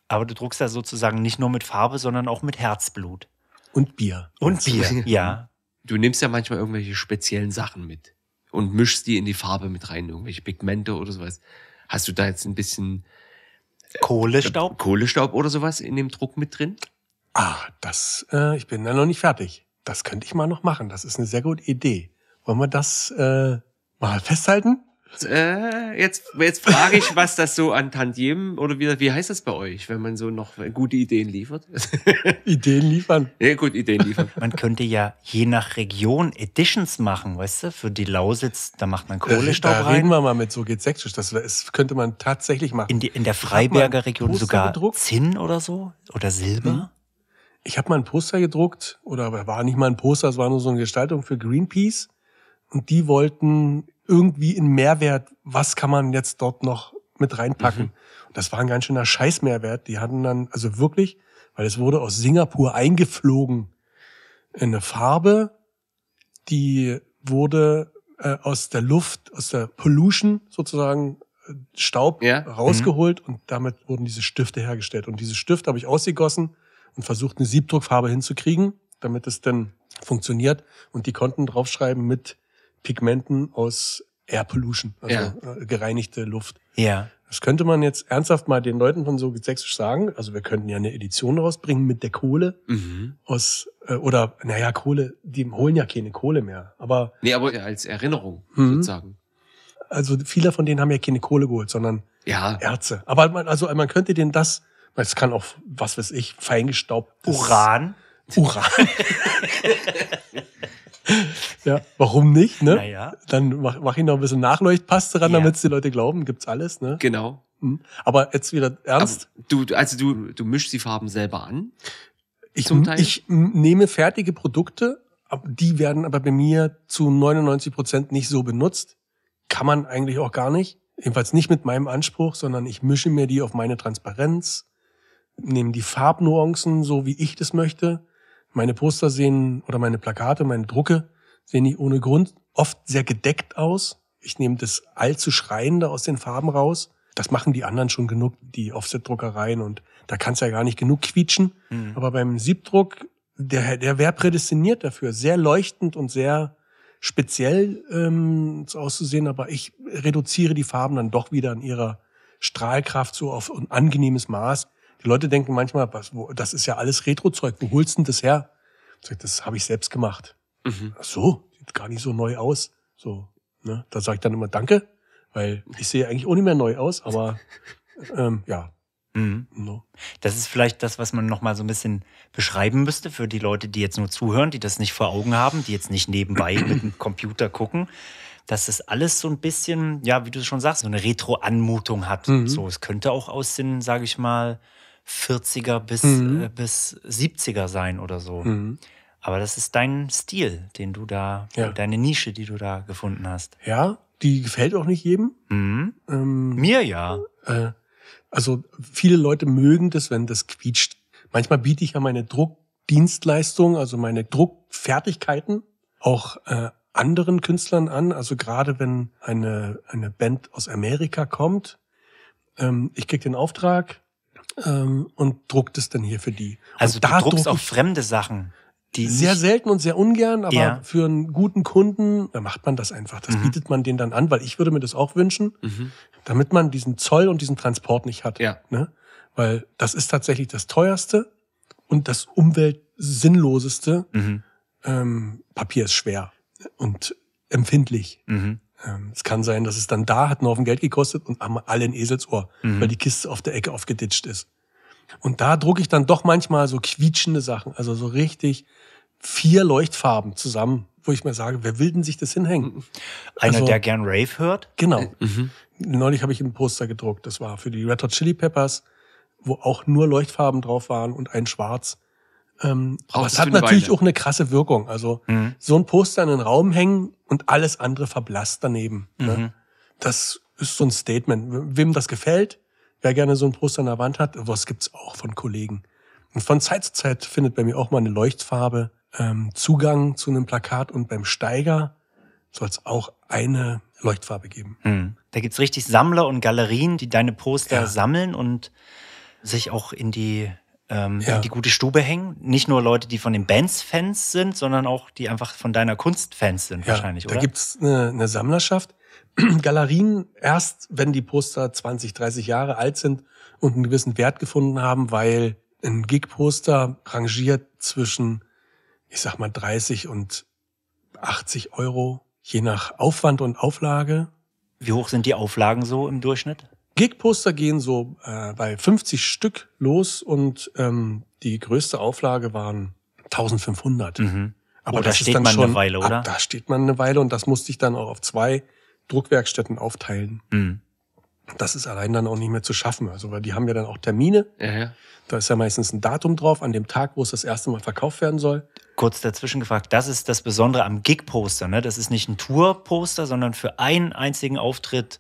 Aber du druckst ja sozusagen nicht nur mit Farbe, sondern auch mit Herzblut. Und Bier. Und Bier, ja. Du nimmst ja manchmal irgendwelche speziellen Sachen mit und mischst die in die Farbe mit rein, irgendwelche Pigmente oder sowas. Hast du da jetzt ein bisschen äh, Kohlestaub? Äh, Kohlestaub oder sowas in dem Druck mit drin? Ah, das, äh, ich bin da noch nicht fertig. Das könnte ich mal noch machen. Das ist eine sehr gute Idee. Wollen wir das äh, mal festhalten? äh, jetzt, jetzt frage ich, was das so an Tantiemen oder wie, wie heißt das bei euch, wenn man so noch gute Ideen liefert? Ideen liefern? Ja, gut, Ideen liefern. Man könnte ja je nach Region Editions machen, weißt du? Für die Lausitz, da macht man Kohlestaub da, rein. reden wir mal mit, so geht's sächsisch. Das, das könnte man tatsächlich machen. In, die, in der Freiberger Region sogar gedruckt. Zinn oder so? Oder Silber? Mhm. Ich habe mal ein Poster gedruckt, oder war nicht mal ein Poster, es war nur so eine Gestaltung für Greenpeace. Und die wollten irgendwie in Mehrwert, was kann man jetzt dort noch mit reinpacken. Mhm. Das war ein ganz schöner Scheißmehrwert. Die hatten dann, also wirklich, weil es wurde aus Singapur eingeflogen, in eine Farbe, die wurde äh, aus der Luft, aus der Pollution sozusagen, äh, Staub ja. rausgeholt mhm. und damit wurden diese Stifte hergestellt. Und diese Stifte habe ich ausgegossen und versucht, eine Siebdruckfarbe hinzukriegen, damit es dann funktioniert. Und die konnten draufschreiben mit Pigmenten aus Air Pollution, also ja. Äh, gereinigte Luft. Ja. Das könnte man jetzt ernsthaft mal den Leuten von so sächsisch sagen. Also wir könnten ja eine Edition rausbringen mit der Kohle mhm. aus äh, oder naja Kohle, die holen ja keine Kohle mehr. Aber nee, aber als Erinnerung mhm. sozusagen. Also viele von denen haben ja keine Kohle geholt, sondern ja. Erze. Aber man, also man könnte denen das, es kann auch was weiß ich, feingestaubt Uran. Uran. ja, warum nicht, ne? Naja. Dann mach, mach ich noch ein bisschen Nachleuchtpaste ran, ja. damit die Leute glauben, gibt's alles, ne? Genau. Hm. Aber jetzt wieder ernst. Aber du, also du, du mischst die Farben selber an? Ich, ich nehme fertige Produkte, die werden aber bei mir zu 99 Prozent nicht so benutzt. Kann man eigentlich auch gar nicht. Jedenfalls nicht mit meinem Anspruch, sondern ich mische mir die auf meine Transparenz, nehme die Farbnuancen, so wie ich das möchte meine Poster sehen oder meine Plakate, meine Drucke sehen nicht ohne Grund oft sehr gedeckt aus. Ich nehme das allzu Schreiende aus den Farben raus. Das machen die anderen schon genug, die Offset-Druckereien und da kann es ja gar nicht genug quietschen. Mhm. Aber beim Siebdruck, der, der wäre prädestiniert dafür, sehr leuchtend und sehr speziell ähm, auszusehen, aber ich reduziere die Farben dann doch wieder an ihrer Strahlkraft so auf ein angenehmes Maß. Die Leute denken manchmal, was, wo, das ist ja alles Retro-Zeug, wo holst du denn das her? Sag, das habe ich selbst gemacht. Mhm. Ach so, sieht gar nicht so neu aus. So, ne? Da sage ich dann immer Danke, weil ich sehe eigentlich auch nicht mehr neu aus, aber ähm, ja. Mhm. No. Das ist vielleicht das, was man nochmal so ein bisschen beschreiben müsste für die Leute, die jetzt nur zuhören, die das nicht vor Augen haben, die jetzt nicht nebenbei mit dem Computer gucken dass das alles so ein bisschen, ja, wie du schon sagst, so eine Retro-Anmutung hat. Mhm. So, es könnte auch aus den, sage ich mal, 40er bis, mhm. äh, bis 70er sein oder so. Mhm. Aber das ist dein Stil, den du da, ja. deine Nische, die du da gefunden hast. Ja, die gefällt auch nicht jedem. Mhm. Ähm, Mir ja. Äh, also viele Leute mögen das, wenn das quietscht. Manchmal biete ich ja meine Druckdienstleistung, also meine Druckfertigkeiten auch äh, anderen Künstlern an. Also gerade wenn eine, eine Band aus Amerika kommt, ähm, ich krieg den Auftrag, ähm, und druckt es dann hier für die. also und du da druckst auch fremde Sachen. Die sehr selten und sehr ungern, aber ja. für einen guten Kunden, da macht man das einfach. Das mhm. bietet man den dann an, weil ich würde mir das auch wünschen, mhm. damit man diesen Zoll und diesen Transport nicht hat. Ja. Ne? Weil das ist tatsächlich das teuerste und das umweltsinnloseste. Mhm. Ähm, Papier ist schwer und empfindlich. Mhm. Ähm, es kann sein, dass es dann da hat einen Haufen Geld gekostet und haben alle ein Eselsohr, mhm. weil die Kiste auf der Ecke aufgeditscht ist. Und da drucke ich dann doch manchmal so quietschende Sachen, also so richtig vier Leuchtfarben zusammen, wo ich mir sage, wer will denn sich das hinhängen? Mhm. Einer, also, der gern Rave hört? Genau. Mhm. Neulich habe ich ein Poster gedruckt, das war für die Red Hot Chili Peppers, wo auch nur Leuchtfarben drauf waren und ein Schwarz. Ähm, aber hat natürlich Weile. auch eine krasse Wirkung. Also mhm. so ein Poster in den Raum hängen und alles andere verblasst daneben. Ne? Mhm. Ne? Das ist so ein Statement. Wem das gefällt, wer gerne so ein Poster an der Wand hat, was gibt's auch von Kollegen. Und von Zeit zu Zeit findet bei mir auch mal eine Leuchtfarbe ähm, Zugang zu einem Plakat und beim Steiger soll es auch eine Leuchtfarbe geben. Mhm. Da gibt's richtig Sammler und Galerien, die deine Poster ja. sammeln und sich auch in die ähm, ja. die gute Stube hängen. Nicht nur Leute, die von den Bands Fans sind, sondern auch die einfach von deiner Kunst Fans sind ja, wahrscheinlich, oder? Da gibt's eine, eine Sammlerschaft. Galerien erst, wenn die Poster 20, 30 Jahre alt sind und einen gewissen Wert gefunden haben, weil ein Gig-Poster rangiert zwischen, ich sag mal, 30 und 80 Euro, je nach Aufwand und Auflage. Wie hoch sind die Auflagen so im Durchschnitt? Gigposter gehen so äh, bei 50 Stück los und ähm, die größte Auflage waren 1500. Mhm. Aber oh, da steht man schon, eine Weile, oder? Ab, da steht man eine Weile und das musste ich dann auch auf zwei Druckwerkstätten aufteilen. Mhm. Das ist allein dann auch nicht mehr zu schaffen. Also, weil die haben ja dann auch Termine. Ja, ja. Da ist ja meistens ein Datum drauf, an dem Tag, wo es das erste Mal verkauft werden soll. Kurz dazwischen gefragt, das ist das Besondere am Gig-Poster. Ne? Das ist nicht ein Tour-Poster, sondern für einen einzigen Auftritt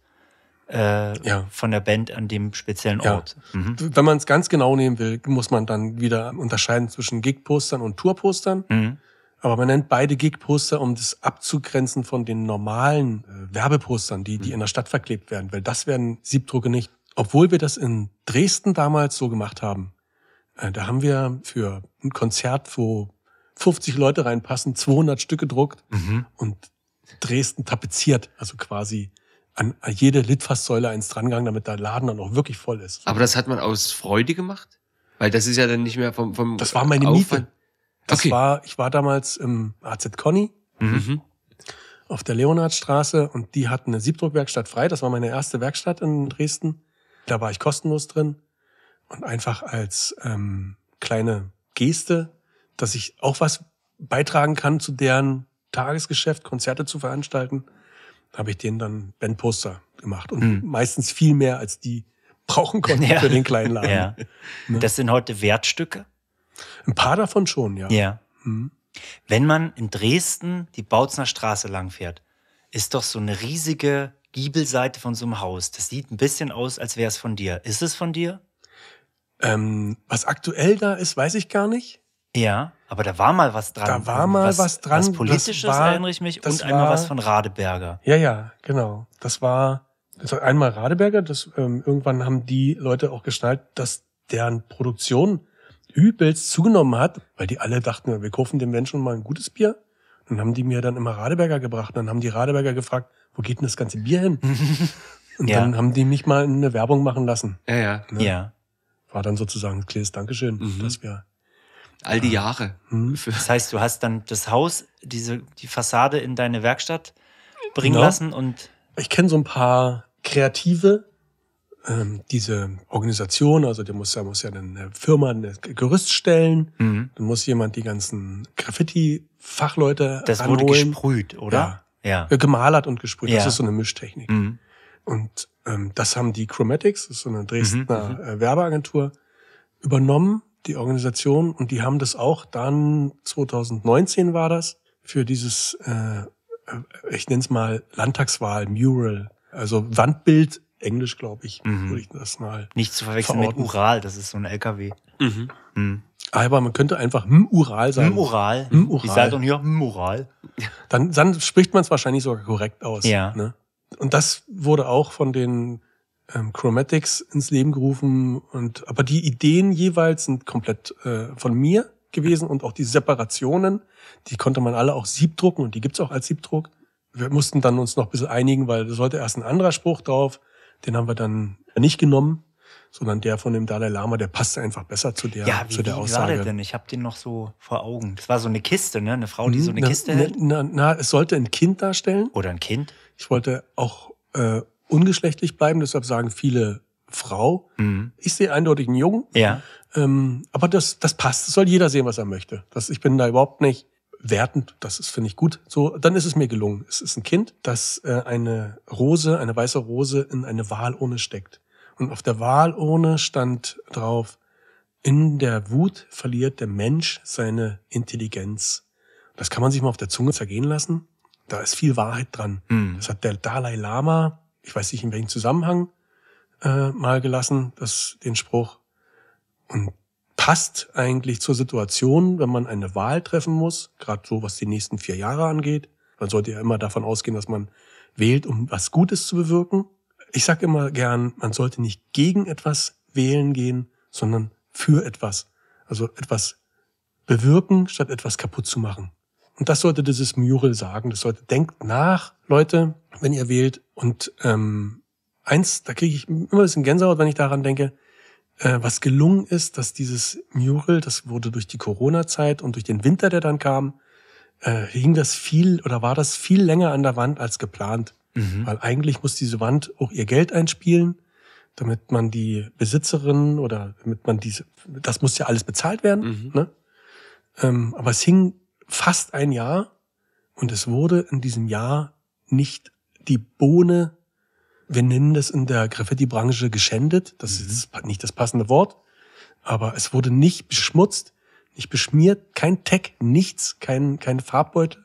äh, ja. von der Band an dem speziellen Ort. Ja. Mhm. Wenn man es ganz genau nehmen will, muss man dann wieder unterscheiden zwischen Gig-Postern und Tour-Postern. Mhm. Aber man nennt beide Gig-Poster, um das abzugrenzen von den normalen äh, Werbepostern, die, die mhm. in der Stadt verklebt werden, weil das werden Siebdrucke nicht. Obwohl wir das in Dresden damals so gemacht haben, äh, da haben wir für ein Konzert, wo 50 Leute reinpassen, 200 Stück gedruckt mhm. und Dresden tapeziert, also quasi an jede Litfaßsäule eins drangegangen, damit der Laden dann auch wirklich voll ist. Aber das hat man aus Freude gemacht? Weil das ist ja dann nicht mehr vom, vom Das war meine Aufwand. Miete. Das okay. war, ich war damals im AZ Conny mhm. auf der Leonhardstraße und die hatten eine Siebdruckwerkstatt frei. Das war meine erste Werkstatt in Dresden. Da war ich kostenlos drin und einfach als ähm, kleine Geste, dass ich auch was beitragen kann zu deren Tagesgeschäft, Konzerte zu veranstalten, habe ich denen dann Bandposter gemacht und mhm. meistens viel mehr als die brauchen konnten ja. für den kleinen Laden. Ja. Ne? Das sind heute Wertstücke? Ein paar davon schon, ja. Ja. Mhm. Wenn man in Dresden die Bautzner Straße langfährt, ist doch so eine riesige Giebelseite von so einem Haus. Das sieht ein bisschen aus, als wäre es von dir. Ist es von dir? Ähm, was aktuell da ist, weiß ich gar nicht. Ja, aber da war mal was dran. Da war mal was, was dran. Was Politisches war, erinnere ich mich und war, einmal was von Radeberger. Ja, ja, genau. Das war, das war einmal Radeberger. Das, ähm, irgendwann haben die Leute auch geschnallt, dass deren Produktion übelst zugenommen hat, weil die alle dachten, wir kaufen dem Menschen mal ein gutes Bier. dann haben die mir dann immer Radeberger gebracht. dann haben die Radeberger gefragt, wo geht denn das ganze Bier hin? Und ja. dann haben die mich mal eine Werbung machen lassen. Ja, ja. Ne? ja. War dann sozusagen ein kleines Dankeschön, mhm. dass wir all die ah. Jahre. Mhm. Das heißt, du hast dann das Haus, diese, die Fassade in deine Werkstatt bringen genau. lassen und. Ich kenne so ein paar Kreative, ähm, diese Organisation, also der muss, der muss ja eine Firma, ein Gerüst stellen, mhm. dann muss jemand die ganzen Graffiti-Fachleute Das anholen. wurde gesprüht, oder? Ja. ja. Äh, gemalert und gesprüht, ja. das ist so eine Mischtechnik. Mhm. Und ähm, das haben die Chromatics, das ist so eine Dresdner mhm. mhm. Äh, Werbeagentur, übernommen die Organisation und die haben das auch dann 2019 war das für dieses äh, äh ich nenne es mal Landtagswahl Mural also Wandbild Englisch glaube ich mhm. würde ich das mal nicht zu verwechseln verorten. mit Ural das ist so ein LKW mhm. Mhm. aber man könnte einfach Mural Ural sagen Mural Ural hm, ich sage doch hier hm, Ural dann, dann spricht man es wahrscheinlich sogar korrekt aus ja ne? und das wurde auch von den ähm, Chromatics ins Leben gerufen und aber die Ideen jeweils sind komplett äh, von mir gewesen und auch die Separationen, die konnte man alle auch siebdrucken und die gibt's auch als Siebdruck. Wir mussten dann uns noch ein bisschen einigen, weil da sollte erst ein anderer Spruch drauf, den haben wir dann nicht genommen, sondern der von dem Dalai Lama, der passte einfach besser zu der, ja, wie, zu der wie Aussage. War der denn? Ich habe den noch so vor Augen. Das war so eine Kiste, ne? Eine Frau, die so eine na, Kiste na, Na, na, es sollte ein Kind darstellen. Oder ein Kind. Ich wollte auch äh, ungeschlechtlich bleiben, deshalb sagen viele Frau. Mhm. Ich sehe eindeutig einen Jungen. Ja. Ähm, aber das, das passt. Das soll jeder sehen, was er möchte. Das, ich bin da überhaupt nicht wertend. Das ist, finde ich, gut. So, dann ist es mir gelungen. Es ist ein Kind, das äh, eine Rose, eine weiße Rose in eine Wahlurne steckt. Und auf der Wahlurne stand drauf, in der Wut verliert der Mensch seine Intelligenz. Das kann man sich mal auf der Zunge zergehen lassen. Da ist viel Wahrheit dran. Mhm. Das hat der Dalai Lama ich weiß nicht in welchem Zusammenhang, äh, mal gelassen, das, den Spruch. Und passt eigentlich zur Situation, wenn man eine Wahl treffen muss, gerade so was die nächsten vier Jahre angeht. Man sollte ja immer davon ausgehen, dass man wählt, um was Gutes zu bewirken. Ich sage immer gern, man sollte nicht gegen etwas wählen gehen, sondern für etwas. Also etwas bewirken, statt etwas kaputt zu machen. Und das sollte dieses Mural sagen. Das sollte, denkt nach, Leute, wenn ihr wählt. Und ähm, eins, da kriege ich immer ein bisschen Gänsehaut, wenn ich daran denke, äh, was gelungen ist, dass dieses Mural, das wurde durch die Corona-Zeit und durch den Winter, der dann kam, äh, hing das viel oder war das viel länger an der Wand als geplant. Mhm. Weil eigentlich muss diese Wand auch ihr Geld einspielen, damit man die Besitzerin oder damit man diese, das muss ja alles bezahlt werden. Mhm. Ne? Ähm, aber es hing fast ein Jahr und es wurde in diesem Jahr nicht die Bohne, wir nennen das in der Graffiti-Branche geschändet, das mhm. ist nicht das passende Wort, aber es wurde nicht beschmutzt, nicht beschmiert, kein Tech, nichts, kein, kein Farbbeutel.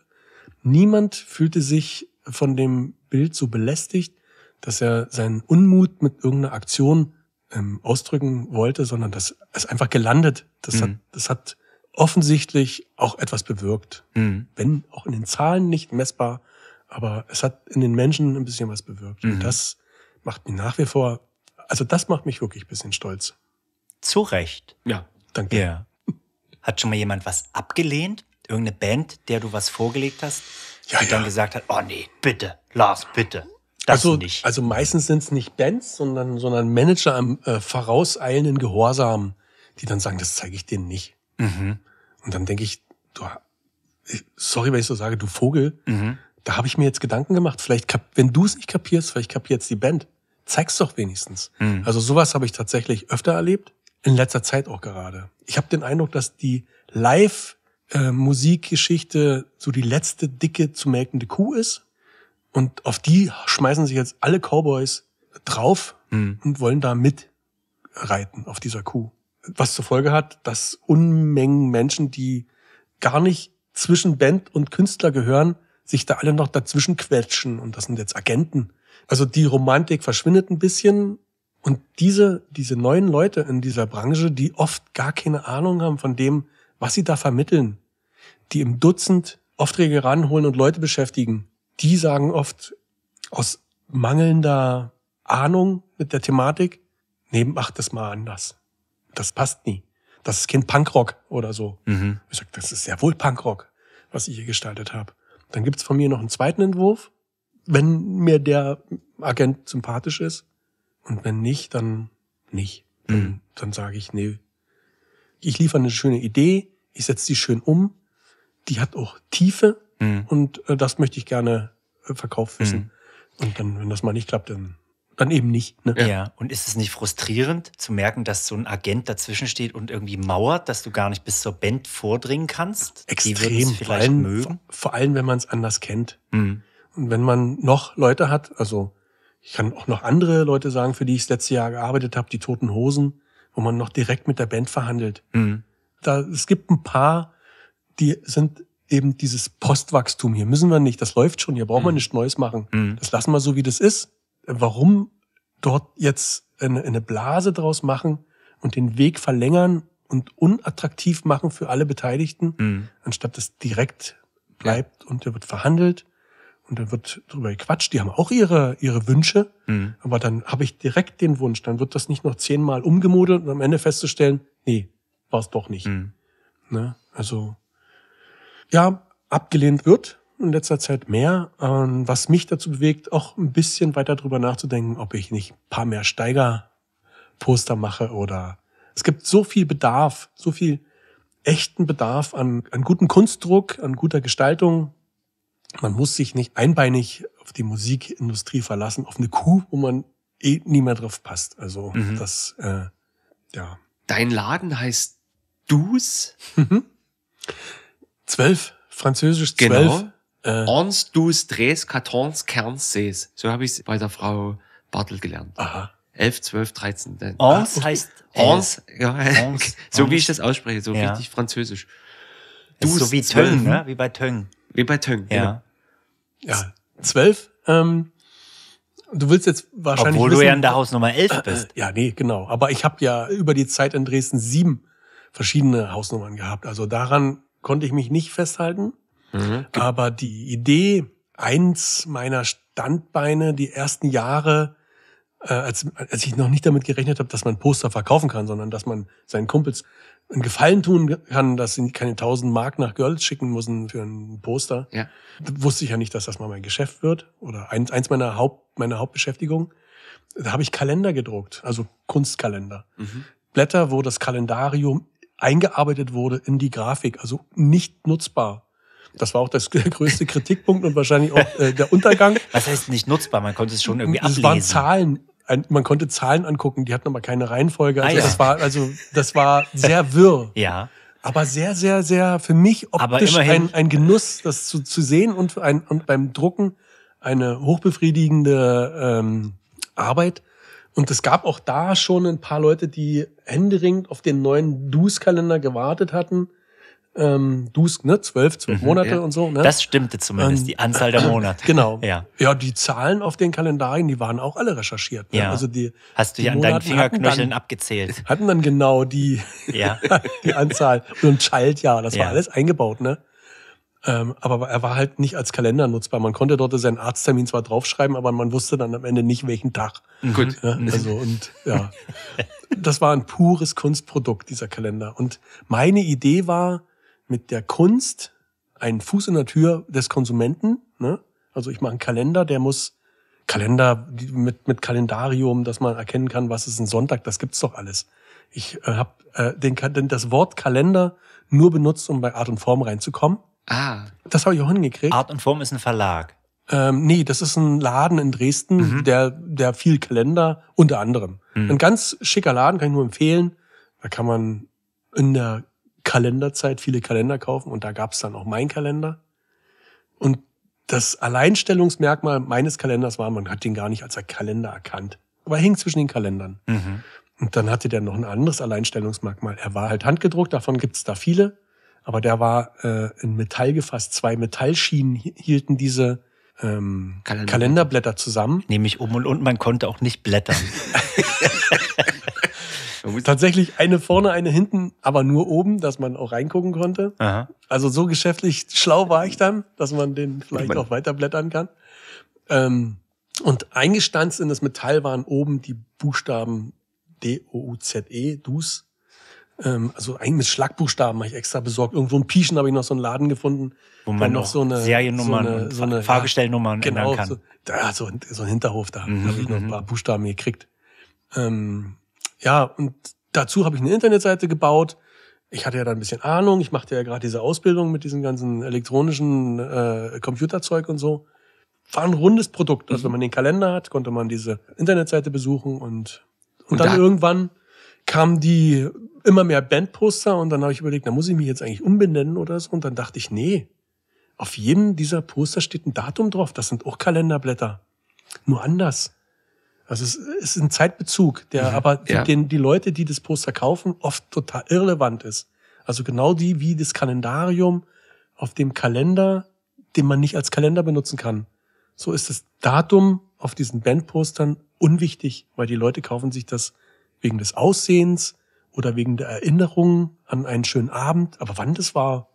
Niemand fühlte sich von dem Bild so belästigt, dass er seinen Unmut mit irgendeiner Aktion ähm, ausdrücken wollte, sondern das ist einfach gelandet. Das mhm. hat, das hat offensichtlich auch etwas bewirkt. Mhm. Wenn auch in den Zahlen nicht messbar, aber es hat in den Menschen ein bisschen was bewirkt. Mhm. Und das macht mich nach wie vor, also das macht mich wirklich ein bisschen stolz. Zu Recht. Ja. Danke. Yeah. Hat schon mal jemand was abgelehnt? Irgendeine Band, der du was vorgelegt hast, ja, die ja. dann gesagt hat, oh nee, bitte, Lars, bitte. Das also, nicht. Also meistens sind es nicht Bands, sondern, sondern Manager im äh, vorauseilenden Gehorsam, die dann sagen, das zeige ich denen nicht. Mhm. Und dann denke ich, du, sorry, wenn ich so sage, du Vogel, mhm. da habe ich mir jetzt Gedanken gemacht. Vielleicht, wenn du es nicht kapierst, vielleicht kapiert jetzt die Band. Zeig's doch wenigstens. Mhm. Also sowas habe ich tatsächlich öfter erlebt, in letzter Zeit auch gerade. Ich habe den Eindruck, dass die Live-Musikgeschichte so die letzte dicke zu melkende Kuh ist. Und auf die schmeißen sich jetzt alle Cowboys drauf mhm. und wollen da mit reiten auf dieser Kuh was zur Folge hat, dass Unmengen Menschen, die gar nicht zwischen Band und Künstler gehören, sich da alle noch dazwischen quetschen. Und das sind jetzt Agenten. Also die Romantik verschwindet ein bisschen. Und diese, diese neuen Leute in dieser Branche, die oft gar keine Ahnung haben von dem, was sie da vermitteln, die im Dutzend Aufträge ranholen und Leute beschäftigen, die sagen oft aus mangelnder Ahnung mit der Thematik, nee, mach das mal anders das passt nie. Das ist Kind Punkrock oder so. Mhm. Ich sag, das ist sehr wohl Punkrock, was ich hier gestaltet habe. Dann gibt's von mir noch einen zweiten Entwurf, wenn mir der Agent sympathisch ist. Und wenn nicht, dann nicht. Dann, mhm. dann sage ich, nee. Ich liefere eine schöne Idee, ich setze die schön um, die hat auch Tiefe mhm. und äh, das möchte ich gerne äh, verkauft wissen. Mhm. Und dann, wenn das mal nicht klappt, dann dann eben nicht. Ne? Ja. ja. und ist es nicht frustrierend zu merken, dass so ein Agent dazwischen steht und irgendwie mauert, dass du gar nicht bis zur Band vordringen kannst? Extrem, Die vielleicht vor allem, mögen? vor allem, wenn man es anders kennt. Mhm. Und wenn man noch Leute hat, also ich kann auch noch andere Leute sagen, für die ich das letzte Jahr gearbeitet habe, die Toten Hosen, wo man noch direkt mit der Band verhandelt. Mhm. Da, es gibt ein paar, die sind eben dieses Postwachstum hier. Müssen wir nicht, das läuft schon, hier brauchen mhm. wir nichts Neues machen. Mhm. Das lassen wir so, wie das ist warum dort jetzt eine, eine Blase draus machen und den Weg verlängern und unattraktiv machen für alle Beteiligten, mhm. anstatt dass direkt bleibt ja. und der wird verhandelt und dann wird drüber gequatscht. Die haben auch ihre, ihre Wünsche, mhm. aber dann habe ich direkt den Wunsch, dann wird das nicht noch zehnmal umgemodelt und am Ende festzustellen, nee, war es doch nicht. Mhm. Ne? Also, ja, abgelehnt wird, in letzter Zeit mehr, was mich dazu bewegt, auch ein bisschen weiter drüber nachzudenken, ob ich nicht ein paar mehr Steigerposter mache oder es gibt so viel Bedarf, so viel echten Bedarf an, an gutem Kunstdruck, an guter Gestaltung. Man muss sich nicht einbeinig auf die Musikindustrie verlassen, auf eine Kuh, wo man eh nie mehr drauf passt. Also mhm. das, äh, ja. Dein Laden heißt Dus? Mhm. Zwölf, französisch genau. zwölf. Genau. Äh. Ons, dus, tres, quatorze, quinze, seis. So habe ich es bei der Frau Bartel gelernt. Aha. 11, 12, 13. Ons ah, heißt Ons, ja. Ons, so wie ich das ausspreche, so ja. richtig französisch. Du so wie Töng, ne? Wie bei Töng. Wie bei Töng, ja. Genau. Ja, zwölf. Ähm, du willst jetzt wahrscheinlich. Obwohl wissen, du ja in der Hausnummer 11 äh, äh, bist. Äh, ja, nee, genau. Aber ich habe ja über die Zeit in Dresden sieben verschiedene Hausnummern gehabt. Also daran konnte ich mich nicht festhalten. Mhm. Aber die Idee, eins meiner Standbeine die ersten Jahre, äh, als, als ich noch nicht damit gerechnet habe, dass man Poster verkaufen kann, sondern dass man seinen Kumpels einen Gefallen tun kann, dass sie keine tausend Mark nach Girls schicken müssen für ein Poster. Ja. wusste ich ja nicht, dass das mal mein Geschäft wird oder eins, eins meiner Haupt, meiner Hauptbeschäftigung. Da habe ich Kalender gedruckt, also Kunstkalender. Mhm. Blätter, wo das Kalendarium eingearbeitet wurde in die Grafik, also nicht nutzbar das war auch das größte Kritikpunkt und wahrscheinlich auch äh, der Untergang. Was heißt nicht nutzbar? Man konnte es schon irgendwie ablesen. Es waren Zahlen. Man konnte Zahlen angucken, die hatten aber keine Reihenfolge. Also, ah, ja. das war, also das war sehr wirr. Ja. Aber sehr, sehr, sehr für mich optisch ein, ein Genuss, das zu, zu sehen und, ein, und beim Drucken eine hochbefriedigende ähm, Arbeit. Und es gab auch da schon ein paar Leute, die händeringend auf den neuen Duskalender kalender gewartet hatten ähm, Dusk, ne? Zwölf, zwölf mhm, Monate ja. und so. Ne? Das stimmte zumindest, ähm, die Anzahl der Monate. Genau. Ja. ja, die Zahlen auf den Kalendarien, die waren auch alle recherchiert. Ne? Ja. Also die, Hast du die, die an Monate deinen Fingerknöcheln dann, abgezählt. Hatten dann genau die, ja. die Anzahl. Und Schaltjahr, das ja. war alles eingebaut, ne? Ähm, aber er war halt nicht als Kalender nutzbar. Man konnte dort seinen Arzttermin zwar draufschreiben, aber man wusste dann am Ende nicht, welchen Tag. Mhm. Gut. Ja, ne? mhm. also und ja, das war ein pures Kunstprodukt dieser Kalender. Und meine Idee war, mit der Kunst einen Fuß in der Tür des Konsumenten. Ne? Also ich mache einen Kalender, der muss Kalender mit, mit Kalendarium, dass man erkennen kann, was ist ein Sonntag, das gibt's doch alles. Ich äh, habe äh, den, das Wort Kalender nur benutzt, um bei Art und Form reinzukommen. Ah. Das habe ich auch hingekriegt. Art und Form ist ein Verlag. Ähm, nee, das ist ein Laden in Dresden, mhm. der, der viel Kalender unter anderem. Mhm. Ein ganz schicker Laden, kann ich nur empfehlen. Da kann man in der Kalenderzeit viele Kalender kaufen und da gab es dann auch mein Kalender. Und das Alleinstellungsmerkmal meines Kalenders war, man hat den gar nicht als ein Kalender erkannt. Aber er hing zwischen den Kalendern. Mhm. Und dann hatte der noch ein anderes Alleinstellungsmerkmal. Er war halt handgedruckt, davon gibt es da viele. Aber der war äh, in Metall gefasst. Zwei Metallschienen hielten diese ähm, Kalenderblätter. Kalenderblätter zusammen. Nämlich um und unten, man konnte auch nicht blättern. Tatsächlich eine vorne, eine hinten, aber nur oben, dass man auch reingucken konnte. Aha. Also so geschäftlich schlau war ich dann, dass man den vielleicht auch weiter blättern kann. Ähm, und eingestanzt in das Metall waren oben die Buchstaben D-O-U-Z-E, DUS. Ähm, also eigentlich mit Schlagbuchstaben habe ich extra besorgt. Irgendwo in Pieschen habe ich noch so einen Laden gefunden, wo man noch so eine Seriennummern, so eine, so eine, Fahrgestellnummern ja, genau, ändern kann. So, da, so, so ein Hinterhof da mhm. habe ich noch ein mhm. paar Buchstaben gekriegt. Ähm, ja, und dazu habe ich eine Internetseite gebaut. Ich hatte ja da ein bisschen Ahnung. Ich machte ja gerade diese Ausbildung mit diesem ganzen elektronischen äh, Computerzeug und so. War ein rundes Produkt. Also mhm. wenn man den Kalender hat, konnte man diese Internetseite besuchen und, und, und dann da irgendwann kamen die immer mehr Bandposter und dann habe ich überlegt, da muss ich mich jetzt eigentlich umbenennen oder so. Und dann dachte ich, nee, auf jedem dieser Poster steht ein Datum drauf. Das sind auch Kalenderblätter. Nur anders. Also es ist ein Zeitbezug, der mhm. aber ja. den, die Leute, die das Poster kaufen, oft total irrelevant ist. Also genau die wie das Kalendarium auf dem Kalender, den man nicht als Kalender benutzen kann. So ist das Datum auf diesen Bandpostern unwichtig, weil die Leute kaufen sich das wegen des Aussehens oder wegen der Erinnerung an einen schönen Abend. Aber wann das war,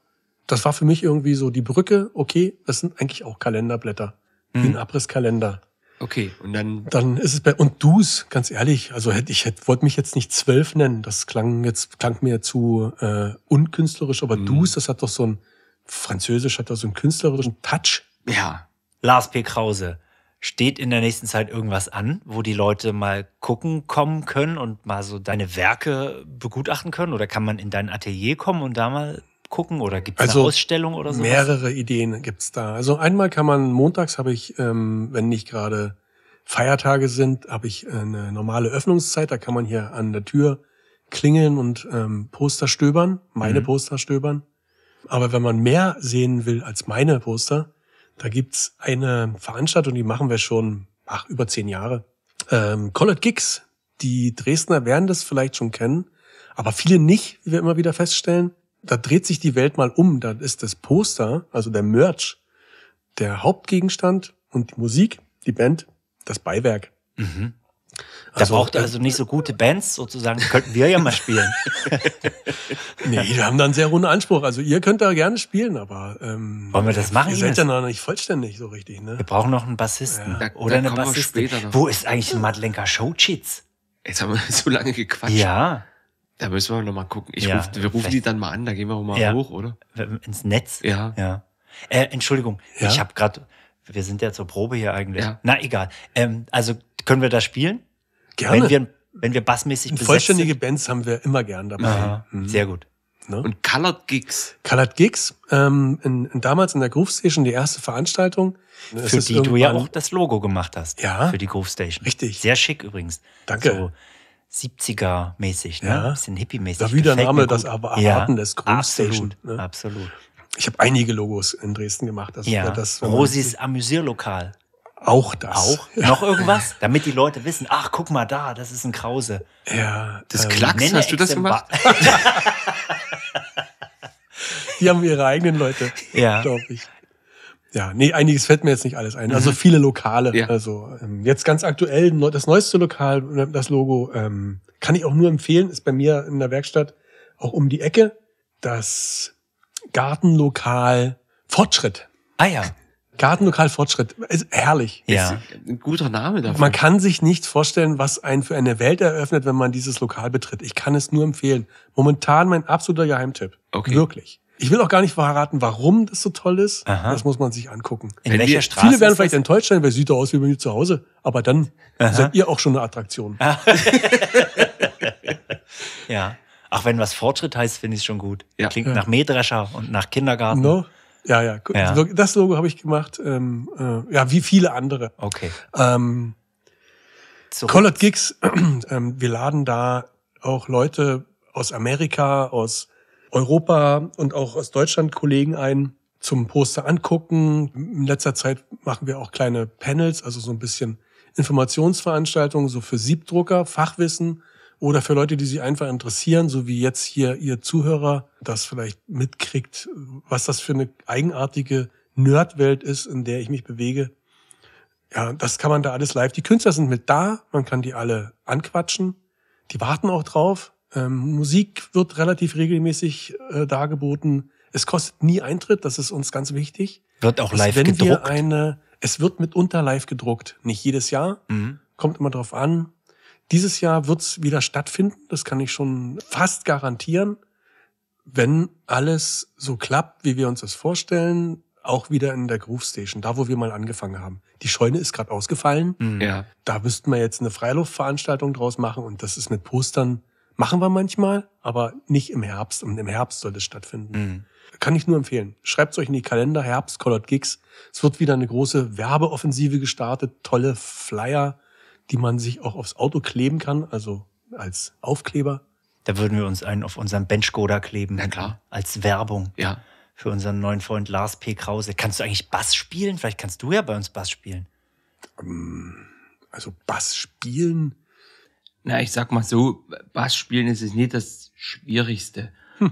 das war für mich irgendwie so die Brücke. Okay, das sind eigentlich auch Kalenderblätter, wie ein mhm. Abrisskalender. Okay, und dann. Dann ist es bei, und Du's, ganz ehrlich, also hätte ich hätte, wollte mich jetzt nicht zwölf nennen, das klang jetzt, klang mir zu äh, unkünstlerisch, aber mhm. Du's, das hat doch so ein, Französisch hat doch so einen künstlerischen Touch. Ja. Lars P. Krause. Steht in der nächsten Zeit irgendwas an, wo die Leute mal gucken kommen können und mal so deine Werke begutachten können? Oder kann man in dein Atelier kommen und da mal gucken oder gibt es also eine Ausstellung oder so? Mehrere Ideen gibt's da. Also einmal kann man montags habe ich, ähm, wenn nicht gerade Feiertage sind, habe ich äh, eine normale Öffnungszeit. Da kann man hier an der Tür klingeln und ähm, Poster stöbern, meine mhm. Poster stöbern. Aber wenn man mehr sehen will als meine Poster, da gibt's eine Veranstaltung, die machen wir schon ach, über zehn Jahre. Ähm, Collet Gigs. Die Dresdner werden das vielleicht schon kennen, aber viele nicht, wie wir immer wieder feststellen da dreht sich die Welt mal um. Da ist das Poster, also der Merch, der Hauptgegenstand und die Musik, die Band, das Beiwerk. Mhm. Da also, braucht äh, also nicht so gute Bands sozusagen, könnten wir ja mal spielen. nee, wir haben da einen sehr hohen Anspruch. Also ihr könnt da gerne spielen, aber ähm, wollen wir das machen? Ihr seid ja noch nicht vollständig so richtig, ne? Wir brauchen noch einen Bassisten ja. oder da eine Bassistin. Wo ist eigentlich ein Madlenka Showchitz? Jetzt haben wir so lange gequatscht. Ja. Da müssen wir noch mal gucken. Ich ja, ruf, wir rufen die dann mal an, da gehen wir auch mal ja. hoch, oder? Ins Netz? Ja. ja. Äh, Entschuldigung, ja. ich habe gerade, wir sind ja zur Probe hier eigentlich. Ja. Na egal. Ähm, also können wir da spielen? Gerne. Wenn wir, wenn wir bassmäßig besetzt Vollständige sind? Bands haben wir immer gern dabei. Mhm. Sehr gut. Ne? Und Colored Gigs. Colored Gigs, ähm, in, in, damals in der Groove Station die erste Veranstaltung. Für die du ja auch das Logo gemacht hast. Ja. Für die Groove Station. Richtig. Sehr schick übrigens. Danke. So, 70er-mäßig, ne? Ja. Ein bisschen hippie-mäßig. Da wieder Name, das Erwarten ja, des Grünstation. Absolut, ne? absolut. Ich habe einige Logos in Dresden gemacht. Das ja. das, Rosis Amüsierlokal. Auch das. Auch? Noch irgendwas? Damit die Leute wissen, ach, guck mal da, das ist ein Krause. Ja. Das ähm, Klacks, hast du das gemacht? die haben ihre eigenen Leute, ja. glaube ich. Ja, nee, einiges fällt mir jetzt nicht alles ein. Also mhm. viele Lokale. Ja. Also ähm, jetzt ganz aktuell das neueste Lokal, ne, das Logo, ähm, kann ich auch nur empfehlen, ist bei mir in der Werkstatt auch um die Ecke das Gartenlokal Fortschritt. Ah ja. Gartenlokal Fortschritt. Ist herrlich. Ja. Ist ein guter Name dafür. Man kann sich nicht vorstellen, was einen für eine Welt eröffnet, wenn man dieses Lokal betritt. Ich kann es nur empfehlen. Momentan mein absoluter Geheimtipp. Okay. Wirklich. Ich will auch gar nicht verraten, warum das so toll ist. Aha. Das muss man sich angucken. In wenn welcher wir, Straße? Viele werden vielleicht das? enttäuscht sein, weil es sieht doch aus wie bei mir zu Hause. Aber dann Aha. seid ihr auch schon eine Attraktion. Ah. ja. Auch wenn was Fortschritt heißt, finde ich es schon gut. Ja. Klingt ja. nach Mähdrescher und nach Kindergarten. No. Ja, ja, ja. Das Logo habe ich gemacht. Ähm, äh, ja, wie viele andere. Okay. Ähm, Colored Gigs, ähm, wir laden da auch Leute aus Amerika, aus Europa und auch aus Deutschland Kollegen ein zum Poster angucken. In letzter Zeit machen wir auch kleine Panels, also so ein bisschen Informationsveranstaltungen, so für Siebdrucker, Fachwissen oder für Leute, die sich einfach interessieren, so wie jetzt hier ihr Zuhörer das vielleicht mitkriegt, was das für eine eigenartige Nerdwelt ist, in der ich mich bewege. Ja, das kann man da alles live. Die Künstler sind mit da, man kann die alle anquatschen. Die warten auch drauf. Ähm, Musik wird relativ regelmäßig äh, dargeboten. Es kostet nie Eintritt, das ist uns ganz wichtig. Wird auch live wenn gedruckt. Wir eine, es wird mitunter live gedruckt, nicht jedes Jahr. Mhm. Kommt immer drauf an. Dieses Jahr wird's wieder stattfinden, das kann ich schon fast garantieren, wenn alles so klappt, wie wir uns das vorstellen, auch wieder in der Groove Station, da wo wir mal angefangen haben. Die Scheune ist gerade ausgefallen. Mhm. Ja. Da müssten wir jetzt eine Freiluftveranstaltung draus machen und das ist mit Postern Machen wir manchmal, aber nicht im Herbst. Und im Herbst soll das stattfinden. Mhm. Kann ich nur empfehlen. Schreibt euch in die Kalender, Herbst, Colored Gigs. Es wird wieder eine große Werbeoffensive gestartet, tolle Flyer, die man sich auch aufs Auto kleben kann, also als Aufkleber. Da würden wir uns einen auf unseren Benchcoder kleben. Na klar. Als Werbung. Ja. Für unseren neuen Freund Lars P. Krause. Kannst du eigentlich Bass spielen? Vielleicht kannst du ja bei uns Bass spielen. Ähm, also Bass spielen na, ich sag mal so, Bass spielen ist es nicht das Schwierigste. Hm.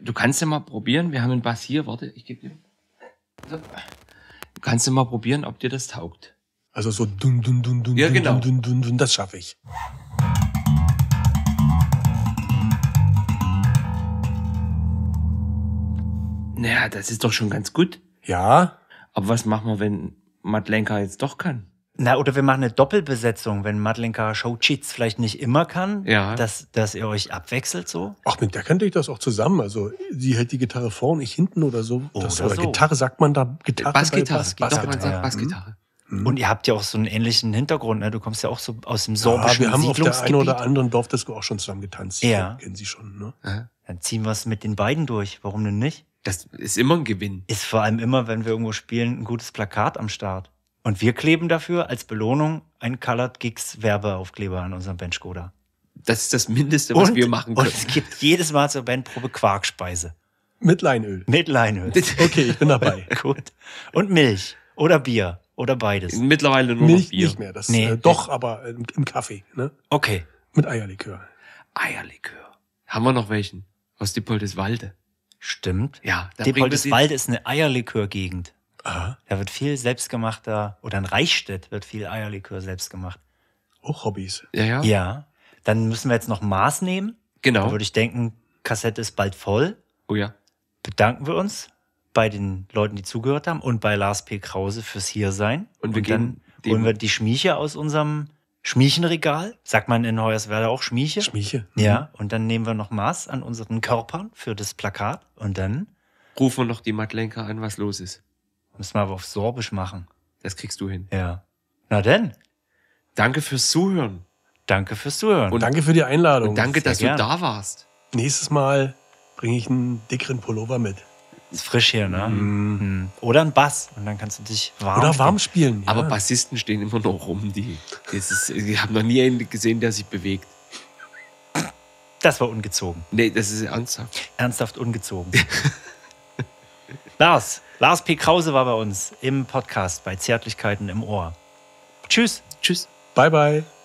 Du kannst ja mal probieren, wir haben einen Bass hier, warte, ich gebe dir. So. Du kannst ja mal probieren, ob dir das taugt. Also so dun dun dun dun, ja, dun, genau. dun, dun, dun, das schaffe ich. Naja, das ist doch schon ganz gut. Ja. Aber was machen wir, wenn Matlenka jetzt doch kann? Na, oder wir machen eine Doppelbesetzung, wenn Madeleine Karaschow-Cheats vielleicht nicht immer kann, ja. dass, dass ihr euch abwechselt so. Ach, mit der könnte ich das auch zusammen. Also sie hält die Gitarre vor ich hinten oder so. Oh, das, oder so. Gitarre, sagt man da Gitarre? Bassgitarre. Bassgitarre. Bassgitarre. Doch, man sagt Bassgitarre. Mhm. mhm. Und ihr habt ja auch so einen ähnlichen Hintergrund, ne? Du kommst ja auch so aus dem sorbischen ja, wir haben auf der einen oder anderen Dorfdisco auch schon zusammen getanzt. Ja. Kennen Sie schon, ne? Dann ziehen wir es mit den beiden durch. Warum denn nicht? Das ist immer ein Gewinn. Ist vor allem immer, wenn wir irgendwo spielen, ein gutes Plakat am Start. Und wir kleben dafür als Belohnung einen Colored Gigs Werbeaufkleber an unserem Bench Skoda. Das ist das Mindeste, was und, wir machen können. Und es gibt jedes Mal zur Bandprobe Quarkspeise. Mit Leinöl. Mit Leinöl. Okay, ich bin dabei. Gut. Und Milch oder Bier oder beides. Mittlerweile nur Milch noch Bier. Nicht mehr, das nee. Äh, doch, aber äh, im, im Kaffee. Ne? Okay. Mit Eierlikör. Eierlikör. Haben wir noch welchen? Aus Diepolteswalde. Stimmt. Ja, da Diepolteswalde ist eine Eierlikörgegend. Aha. Da wird viel selbstgemachter, oder in Reichstätt wird viel Eierlikör selbst gemacht. Auch Hobbys. Ja, ja. Ja. Dann müssen wir jetzt noch Maß nehmen. Genau. Da würde ich denken, Kassette ist bald voll. Oh ja. Bedanken wir uns bei den Leuten, die zugehört haben und bei Lars P. Krause fürs Hiersein. Und, wir und dann holen wir die Schmieche aus unserem Schmiechenregal. Sagt man in Hoyerswerda auch Schmieche? Schmieche. Mhm. Ja. Und dann nehmen wir noch Maß an unseren Körpern für das Plakat und dann rufen wir noch die Madlenka an, was los ist. Müssen wir aber auf Sorbisch machen. Das kriegst du hin. Ja. Na denn. Danke fürs Zuhören. Danke fürs Zuhören. Und danke für die Einladung. Und danke, Sehr dass gern. du da warst. Nächstes Mal bringe ich einen dickeren Pullover mit. Ist frisch hier, ne? Mm. Oder ein Bass. Und dann kannst du dich warm Oder warm spielen. spielen ja. Aber Bassisten stehen immer noch rum. Die, ist, die haben noch nie einen gesehen, der sich bewegt. Das war ungezogen. Nee, das ist ernsthaft. Ernsthaft ungezogen. Lars, Lars P. Krause war bei uns im Podcast bei Zärtlichkeiten im Ohr. Tschüss. Tschüss. Bye, bye.